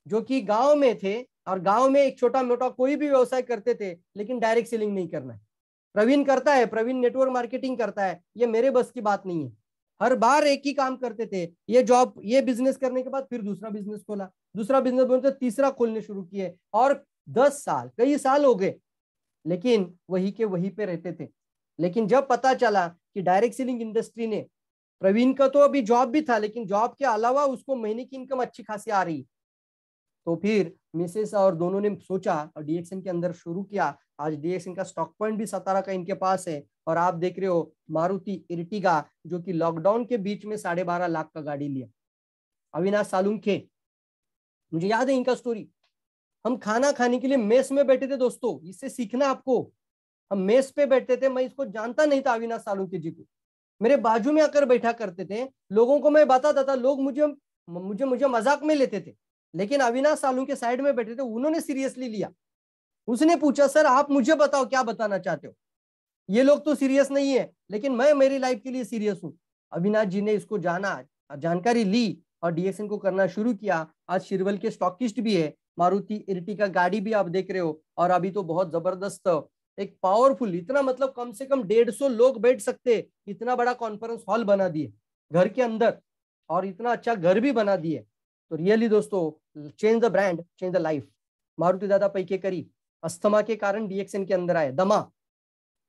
जो कि गांव में थे और गांव में एक छोटा मोटा कोई भी व्यवसाय करते थे लेकिन डायरेक्ट सेलिंग नहीं करना प्रवीण करता है प्रवीण नेटवर्क मार्केटिंग करता है ये मेरे बस की बात नहीं है हर बार एक ही काम करते थे ये जॉब ये बिजनेस करने के बाद फिर दूसरा बिजनेस खोला दूसरा बिजनेस बोलते तीसरा खोलने शुरू किए और दस साल कई साल हो गए लेकिन वही के वही पे रहते थे लेकिन जब पता चला कि डायरेक्ट सेलिंग इंडस्ट्री ने प्रवीण का तो अभी जॉब भी था लेकिन जॉब के अलावा उसको महीने की इनकम अच्छी खासी आ रही तो फिर मिसेस और दोनों ने सोचा और डीएक्सएन के अंदर शुरू किया आज डीएक्सएन का स्टॉक पॉइंट भी सतारा का इनके पास है और आप देख रहे हो मारुति इर्टिगा जो कि लॉकडाउन के बीच में साढ़े बारह लाख का गाड़ी लिया अविनाश सालुंखे मुझे याद है इनका स्टोरी हम खाना खाने के लिए मेस में बैठे थे दोस्तों इससे सीखना आपको हम मेस पे बैठते थे मैं इसको जानता नहीं था अविनाश सालुंखे जी को मेरे बाजू में आकर बैठा करते थे लोगों को मैं बताता था लोग मुझे मुझे मुझे मजाक में लेते थे लेकिन अविनाश सालू के साइड में बैठे थे उन्होंने सीरियसली लिया उसने पूछा सर आप मुझे बताओ क्या बताना चाहते हो ये लोग तो सीरियस नहीं है लेकिन मैं मेरी लाइफ के लिए सीरियस हूँ अविनाश जी ने इसको जाना जानकारी ली और डीएसएन को करना शुरू किया आज शिरवल के स्टॉकिस्ट भी है मारुति का गाड़ी भी आप देख रहे हो और अभी तो बहुत जबरदस्त एक पावरफुल इतना मतलब कम से कम डेढ़ सौ लोग बैठ सकते इतना बड़ा कॉन्फ्रेंस हॉल बना दिए घर के अंदर और इतना अच्छा घर भी बना दिए तो रियली दोस्तों change the brand change the life Maruti Dada Paike करी अस्थमा के कारण डीएक्सएन के अंदर आए दमा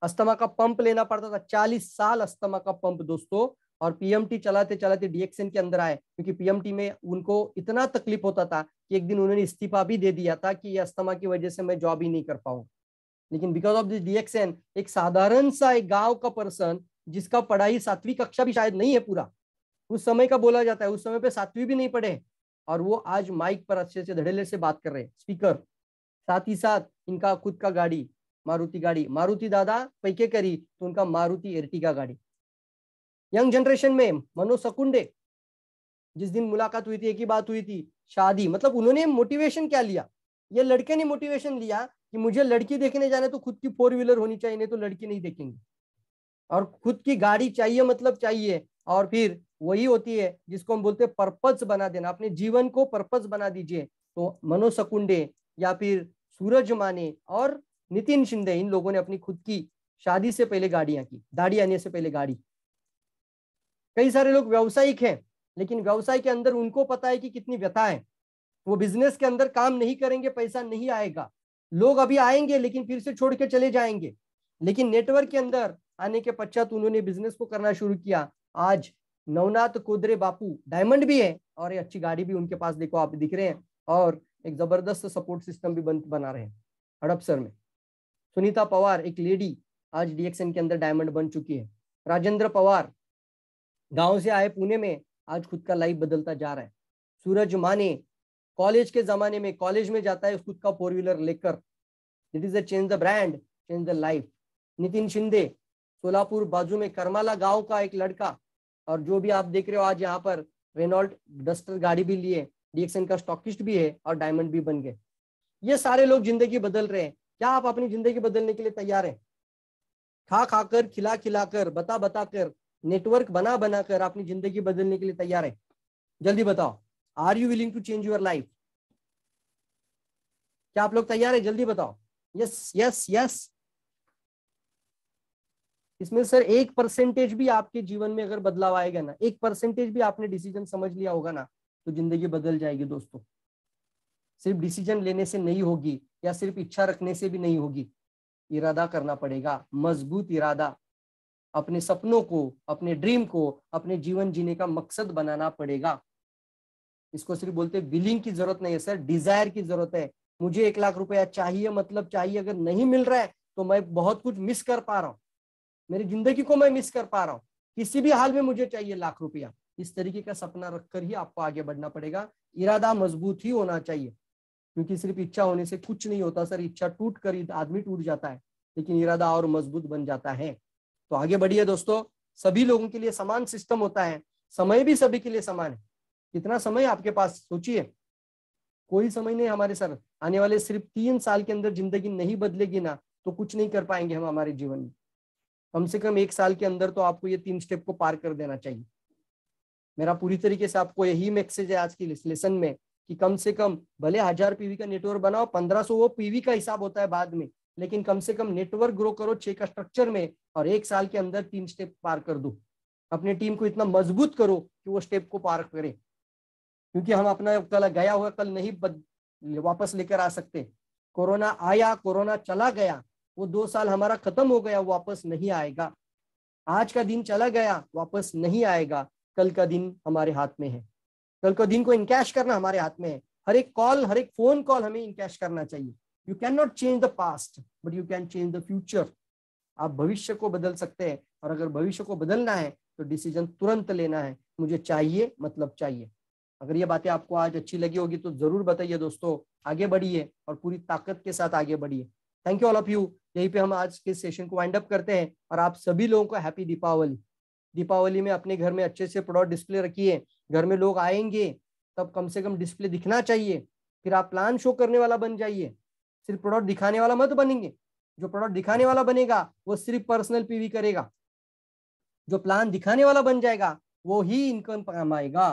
अस्थमा का पंप लेना पड़ता था चालीस साल अस्थमा का पंप दोस्तों और पीएमटी चलाते चलाते डीएक्सएन के अंदर आए क्योंकि पीएमटी में उनको इतना तकलीफ होता था कि एक दिन उन्होंने इस्तीफा भी दे दिया था कि ये अस्थमा की वजह से मैं जॉब ही नहीं कर पाऊँ लेकिन बिकॉज ऑफ दिस डीएक्सएन एक साधारण सा एक गांव का पर्सन जिसका पढ़ाई सातवीं कक्षा भी शायद नहीं है पूरा उस समय का बोला जाता है उस समय पे सातवीं भी नहीं पढ़े और वो आज माइक पर अच्छे से धड़ेले से बात कर रहे हैं स्पीकर साथ ही साथ इनका खुद का गाड़ी मारुति गाड़ी मारुति दादा पैके करी तो उनका मारुति का गाड़ी यंग जनरेशन में मनोज सकुंडे जिस दिन मुलाकात हुई थी एक ही बात हुई थी शादी मतलब उन्होंने मोटिवेशन क्या लिया ये लड़के ने मोटिवेशन लिया कि मुझे लड़की देखने जाने तो खुद की फोर व्हीलर होनी चाहिए नहीं तो लड़की नहीं देखेंगे और खुद की गाड़ी चाहिए मतलब चाहिए और फिर वही होती है जिसको हम बोलते हैं पर्पज बना देना अपने जीवन को पर्पज बना दीजिए तो मनोसकुंडे या फिर सूरज माने और नितिन शिंदे इन लोगों ने अपनी खुद की शादी से पहले गाड़ियां की दाढ़ी आने से पहले गाड़ी कई सारे लोग व्यावसायिक हैं लेकिन व्यवसाय के अंदर उनको पता है कि कितनी व्यथा है वो बिजनेस के अंदर काम नहीं करेंगे पैसा नहीं आएगा लोग अभी आएंगे लेकिन फिर से छोड़ के चले जाएंगे लेकिन नेटवर्क के अंदर आने के पश्चात उन्होंने बिजनेस को करना शुरू किया आज नवनाथ कुदरे बापू डायमंड भी है और ये अच्छी गाड़ी भी उनके पास देखो आप दिख रहे हैं और एक जबरदस्त सपोर्ट सिस्टम भी बन, बना रहे हैं हड़पसर में सुनीता पवार एक लेडी आज डीएक्सएन के अंदर डायमंड बन चुकी है राजेंद्र पवार गांव से आए पुणे में आज खुद का लाइफ बदलता जा रहा है सूरज माने कॉलेज के जमाने में कॉलेज में जाता है खुद का फोर व्हीलर लेकर it is a change the brand change the life Nitin Shinde Solapur बाजू में करमाला गांव का एक लड़का और जो भी आप देख रहे हो आज यहाँ पर रेनॉल्ट डस्टर गाड़ी भी लिए डीएक्सएन का स्टॉकिस्ट भी है और डायमंड भी बन गए ये सारे लोग जिंदगी बदल रहे हैं क्या आप अपनी जिंदगी बदलने के लिए तैयार हैं खा खा कर खिला खिलाकर बता बता कर नेटवर्क बना बना कर अपनी जिंदगी बदलने के लिए तैयार है जल्दी बताओ are you willing to change your life क्या आप लोग तैयार है जल्दी बताओ यस यस यस इसमें सर एक परसेंटेज भी आपके जीवन में अगर बदलाव आएगा ना एक परसेंटेज भी आपने डिसीजन समझ लिया होगा ना तो जिंदगी बदल जाएगी दोस्तों सिर्फ डिसीजन लेने से नहीं होगी या सिर्फ इच्छा रखने से भी नहीं होगी इरादा करना पड़ेगा मजबूत इरादा अपने सपनों को अपने ड्रीम को अपने जीवन जीने का मकसद बनाना पड़ेगा इसको सिर्फ बोलते विलिंग की जरूरत नहीं है सर डिजायर की जरूरत है मुझे एक लाख रुपया चाहिए मतलब चाहिए अगर नहीं मिल रहा है तो मैं बहुत कुछ मिस कर पा रहा हूँ मेरी जिंदगी को मैं मिस कर पा रहा हूँ किसी भी हाल में मुझे चाहिए लाख रुपया इस तरीके का सपना रखकर ही आपको आगे बढ़ना पड़ेगा इरादा मजबूत ही होना चाहिए क्योंकि सिर्फ इच्छा होने से कुछ नहीं होता सर इच्छा टूट कर आदमी टूट जाता है लेकिन इरादा और मजबूत बन जाता है तो आगे बढ़िए दोस्तों सभी लोगों के लिए समान सिस्टम होता है समय भी सभी के लिए समान है कितना समय आपके पास सोचिए कोई समय नहीं हमारे सर आने वाले सिर्फ तीन साल के अंदर जिंदगी नहीं बदलेगी ना तो कुछ नहीं कर पाएंगे हम हमारे जीवन में कम से कम एक साल के अंदर तो आपको ये तीन स्टेप को पार कर देना चाहिए मेरा पूरी तरीके से आपको यही मैसेज है आज की लेसन में कि कम से कम भले हजार पीवी का नेटवर्क बनाओ पंद्रह सौ वो पीवी का हिसाब होता है बाद में लेकिन कम से कम नेटवर्क ग्रो करो छे का स्ट्रक्चर में और एक साल के अंदर तीन स्टेप पार कर दो अपने टीम को इतना मजबूत करो कि वो स्टेप को पार करे क्योंकि हम अपना कल गया हुआ कल नहीं बद, वापस लेकर आ सकते कोरोना आया कोरोना चला गया वो दो साल हमारा खत्म हो गया वापस नहीं आएगा आज का दिन चला गया वापस नहीं आएगा कल का दिन हमारे हाथ में है कल का दिन को इनकैश करना हमारे हाथ में है हर एक कॉल हर एक फोन कॉल हमें इनकैश करना चाहिए you can not change the past but you can change the future आप भविष्य को बदल सकते हैं और अगर भविष्य को बदलना है तो डिसीजन तुरंत लेना है मुझे चाहिए मतलब चाहिए अगर ये बातें आपको आज अच्छी लगी होगी तो जरूर बताइए दोस्तों आगे बढ़िए और पूरी ताकत के साथ आगे बढ़िए thank you all of you यहीं पे हम आज के सेशन को वाइंड अप करते हैं और आप सभी लोगों को हैप्पी दीपावली दीपावली में अपने घर में अच्छे से प्रोडक्ट डिस्प्ले रखिए घर में लोग आएंगे तब कम से कम डिस्प्ले दिखना चाहिए फिर आप प्लान शो करने वाला बन जाइए सिर्फ प्रोडक्ट दिखाने वाला मत बनेंगे जो प्रोडक्ट दिखाने वाला बनेगा वो सिर्फ पर्सनल पीवी करेगा जो प्लान दिखाने वाला बन जाएगा वो ही इनकम कमाएगा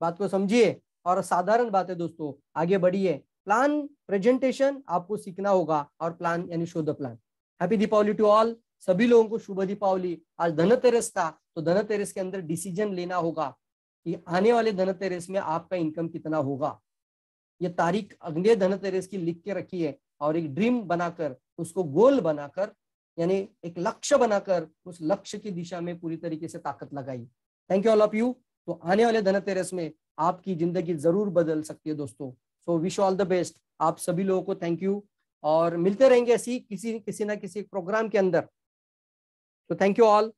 बात को समझिए और साधारण बात है दोस्तों आगे बढ़िए प्लान प्रेजेंटेशन आपको सीखना होगा और प्लान यानी show the plan happy Deepawali to all सभी लोगों को शुभ दीपावली आज धनतेरस था तो धनतेरस के अंदर डिसीजन लेना होगा कि आने वाले धनतेरस में आपका इनकम कितना होगा ये तारीख अगले धनतेरस की लिख के रखी है और एक ड्रीम बनाकर उसको गोल बनाकर यानी एक लक्ष्य बनाकर उस लक्ष्य की दिशा में पूरी तरीके से ताकत लगाई thank you all of you तो आने वाले धनतेरस में आपकी जिंदगी जरूर बदल सकती है दोस्तों so wish all the best आप सभी लोगों को थैंक यू और मिलते रहेंगे ऐसी किसी किसी ना किसी प्रोग्राम के अंदर तो थैंक यू ऑल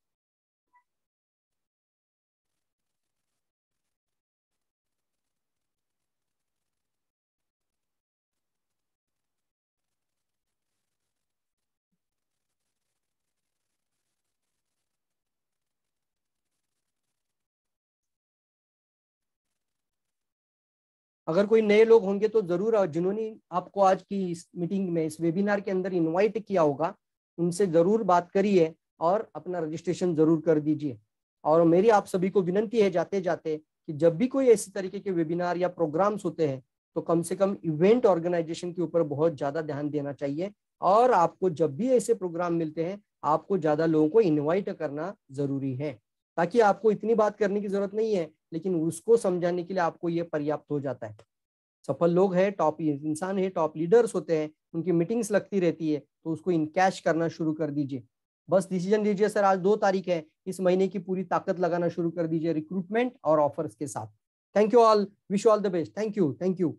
अगर कोई नए लोग होंगे तो जरूर जिन्होंने आपको आज की इस मीटिंग में इस वेबिनार के अंदर इनवाइट किया होगा उनसे जरूर बात करिए और अपना रजिस्ट्रेशन जरूर कर दीजिए और मेरी आप सभी को विनंती है जाते जाते कि जब भी कोई ऐसी तरीके के वेबिनार या प्रोग्राम्स होते हैं तो कम से कम इवेंट ऑर्गेनाइजेशन के ऊपर बहुत ज्यादा ध्यान देना चाहिए और आपको जब भी ऐसे प्रोग्राम मिलते हैं आपको ज्यादा लोगों को इनवाइट करना जरूरी है ताकि आपको इतनी बात करने की जरूरत नहीं है लेकिन उसको समझाने के लिए आपको ये पर्याप्त हो जाता है सफल लोग हैं टॉप इंसान है टॉप लीडर्स होते हैं उनकी मीटिंग्स लगती रहती है तो उसको इनकैश करना शुरू कर दीजिए बस डिसीजन लीजिए सर आज दो तारीख है इस महीने की पूरी ताकत लगाना शुरू कर दीजिए रिक्रूटमेंट और ऑफर्स के साथ thank you all wish all the best thank you thank you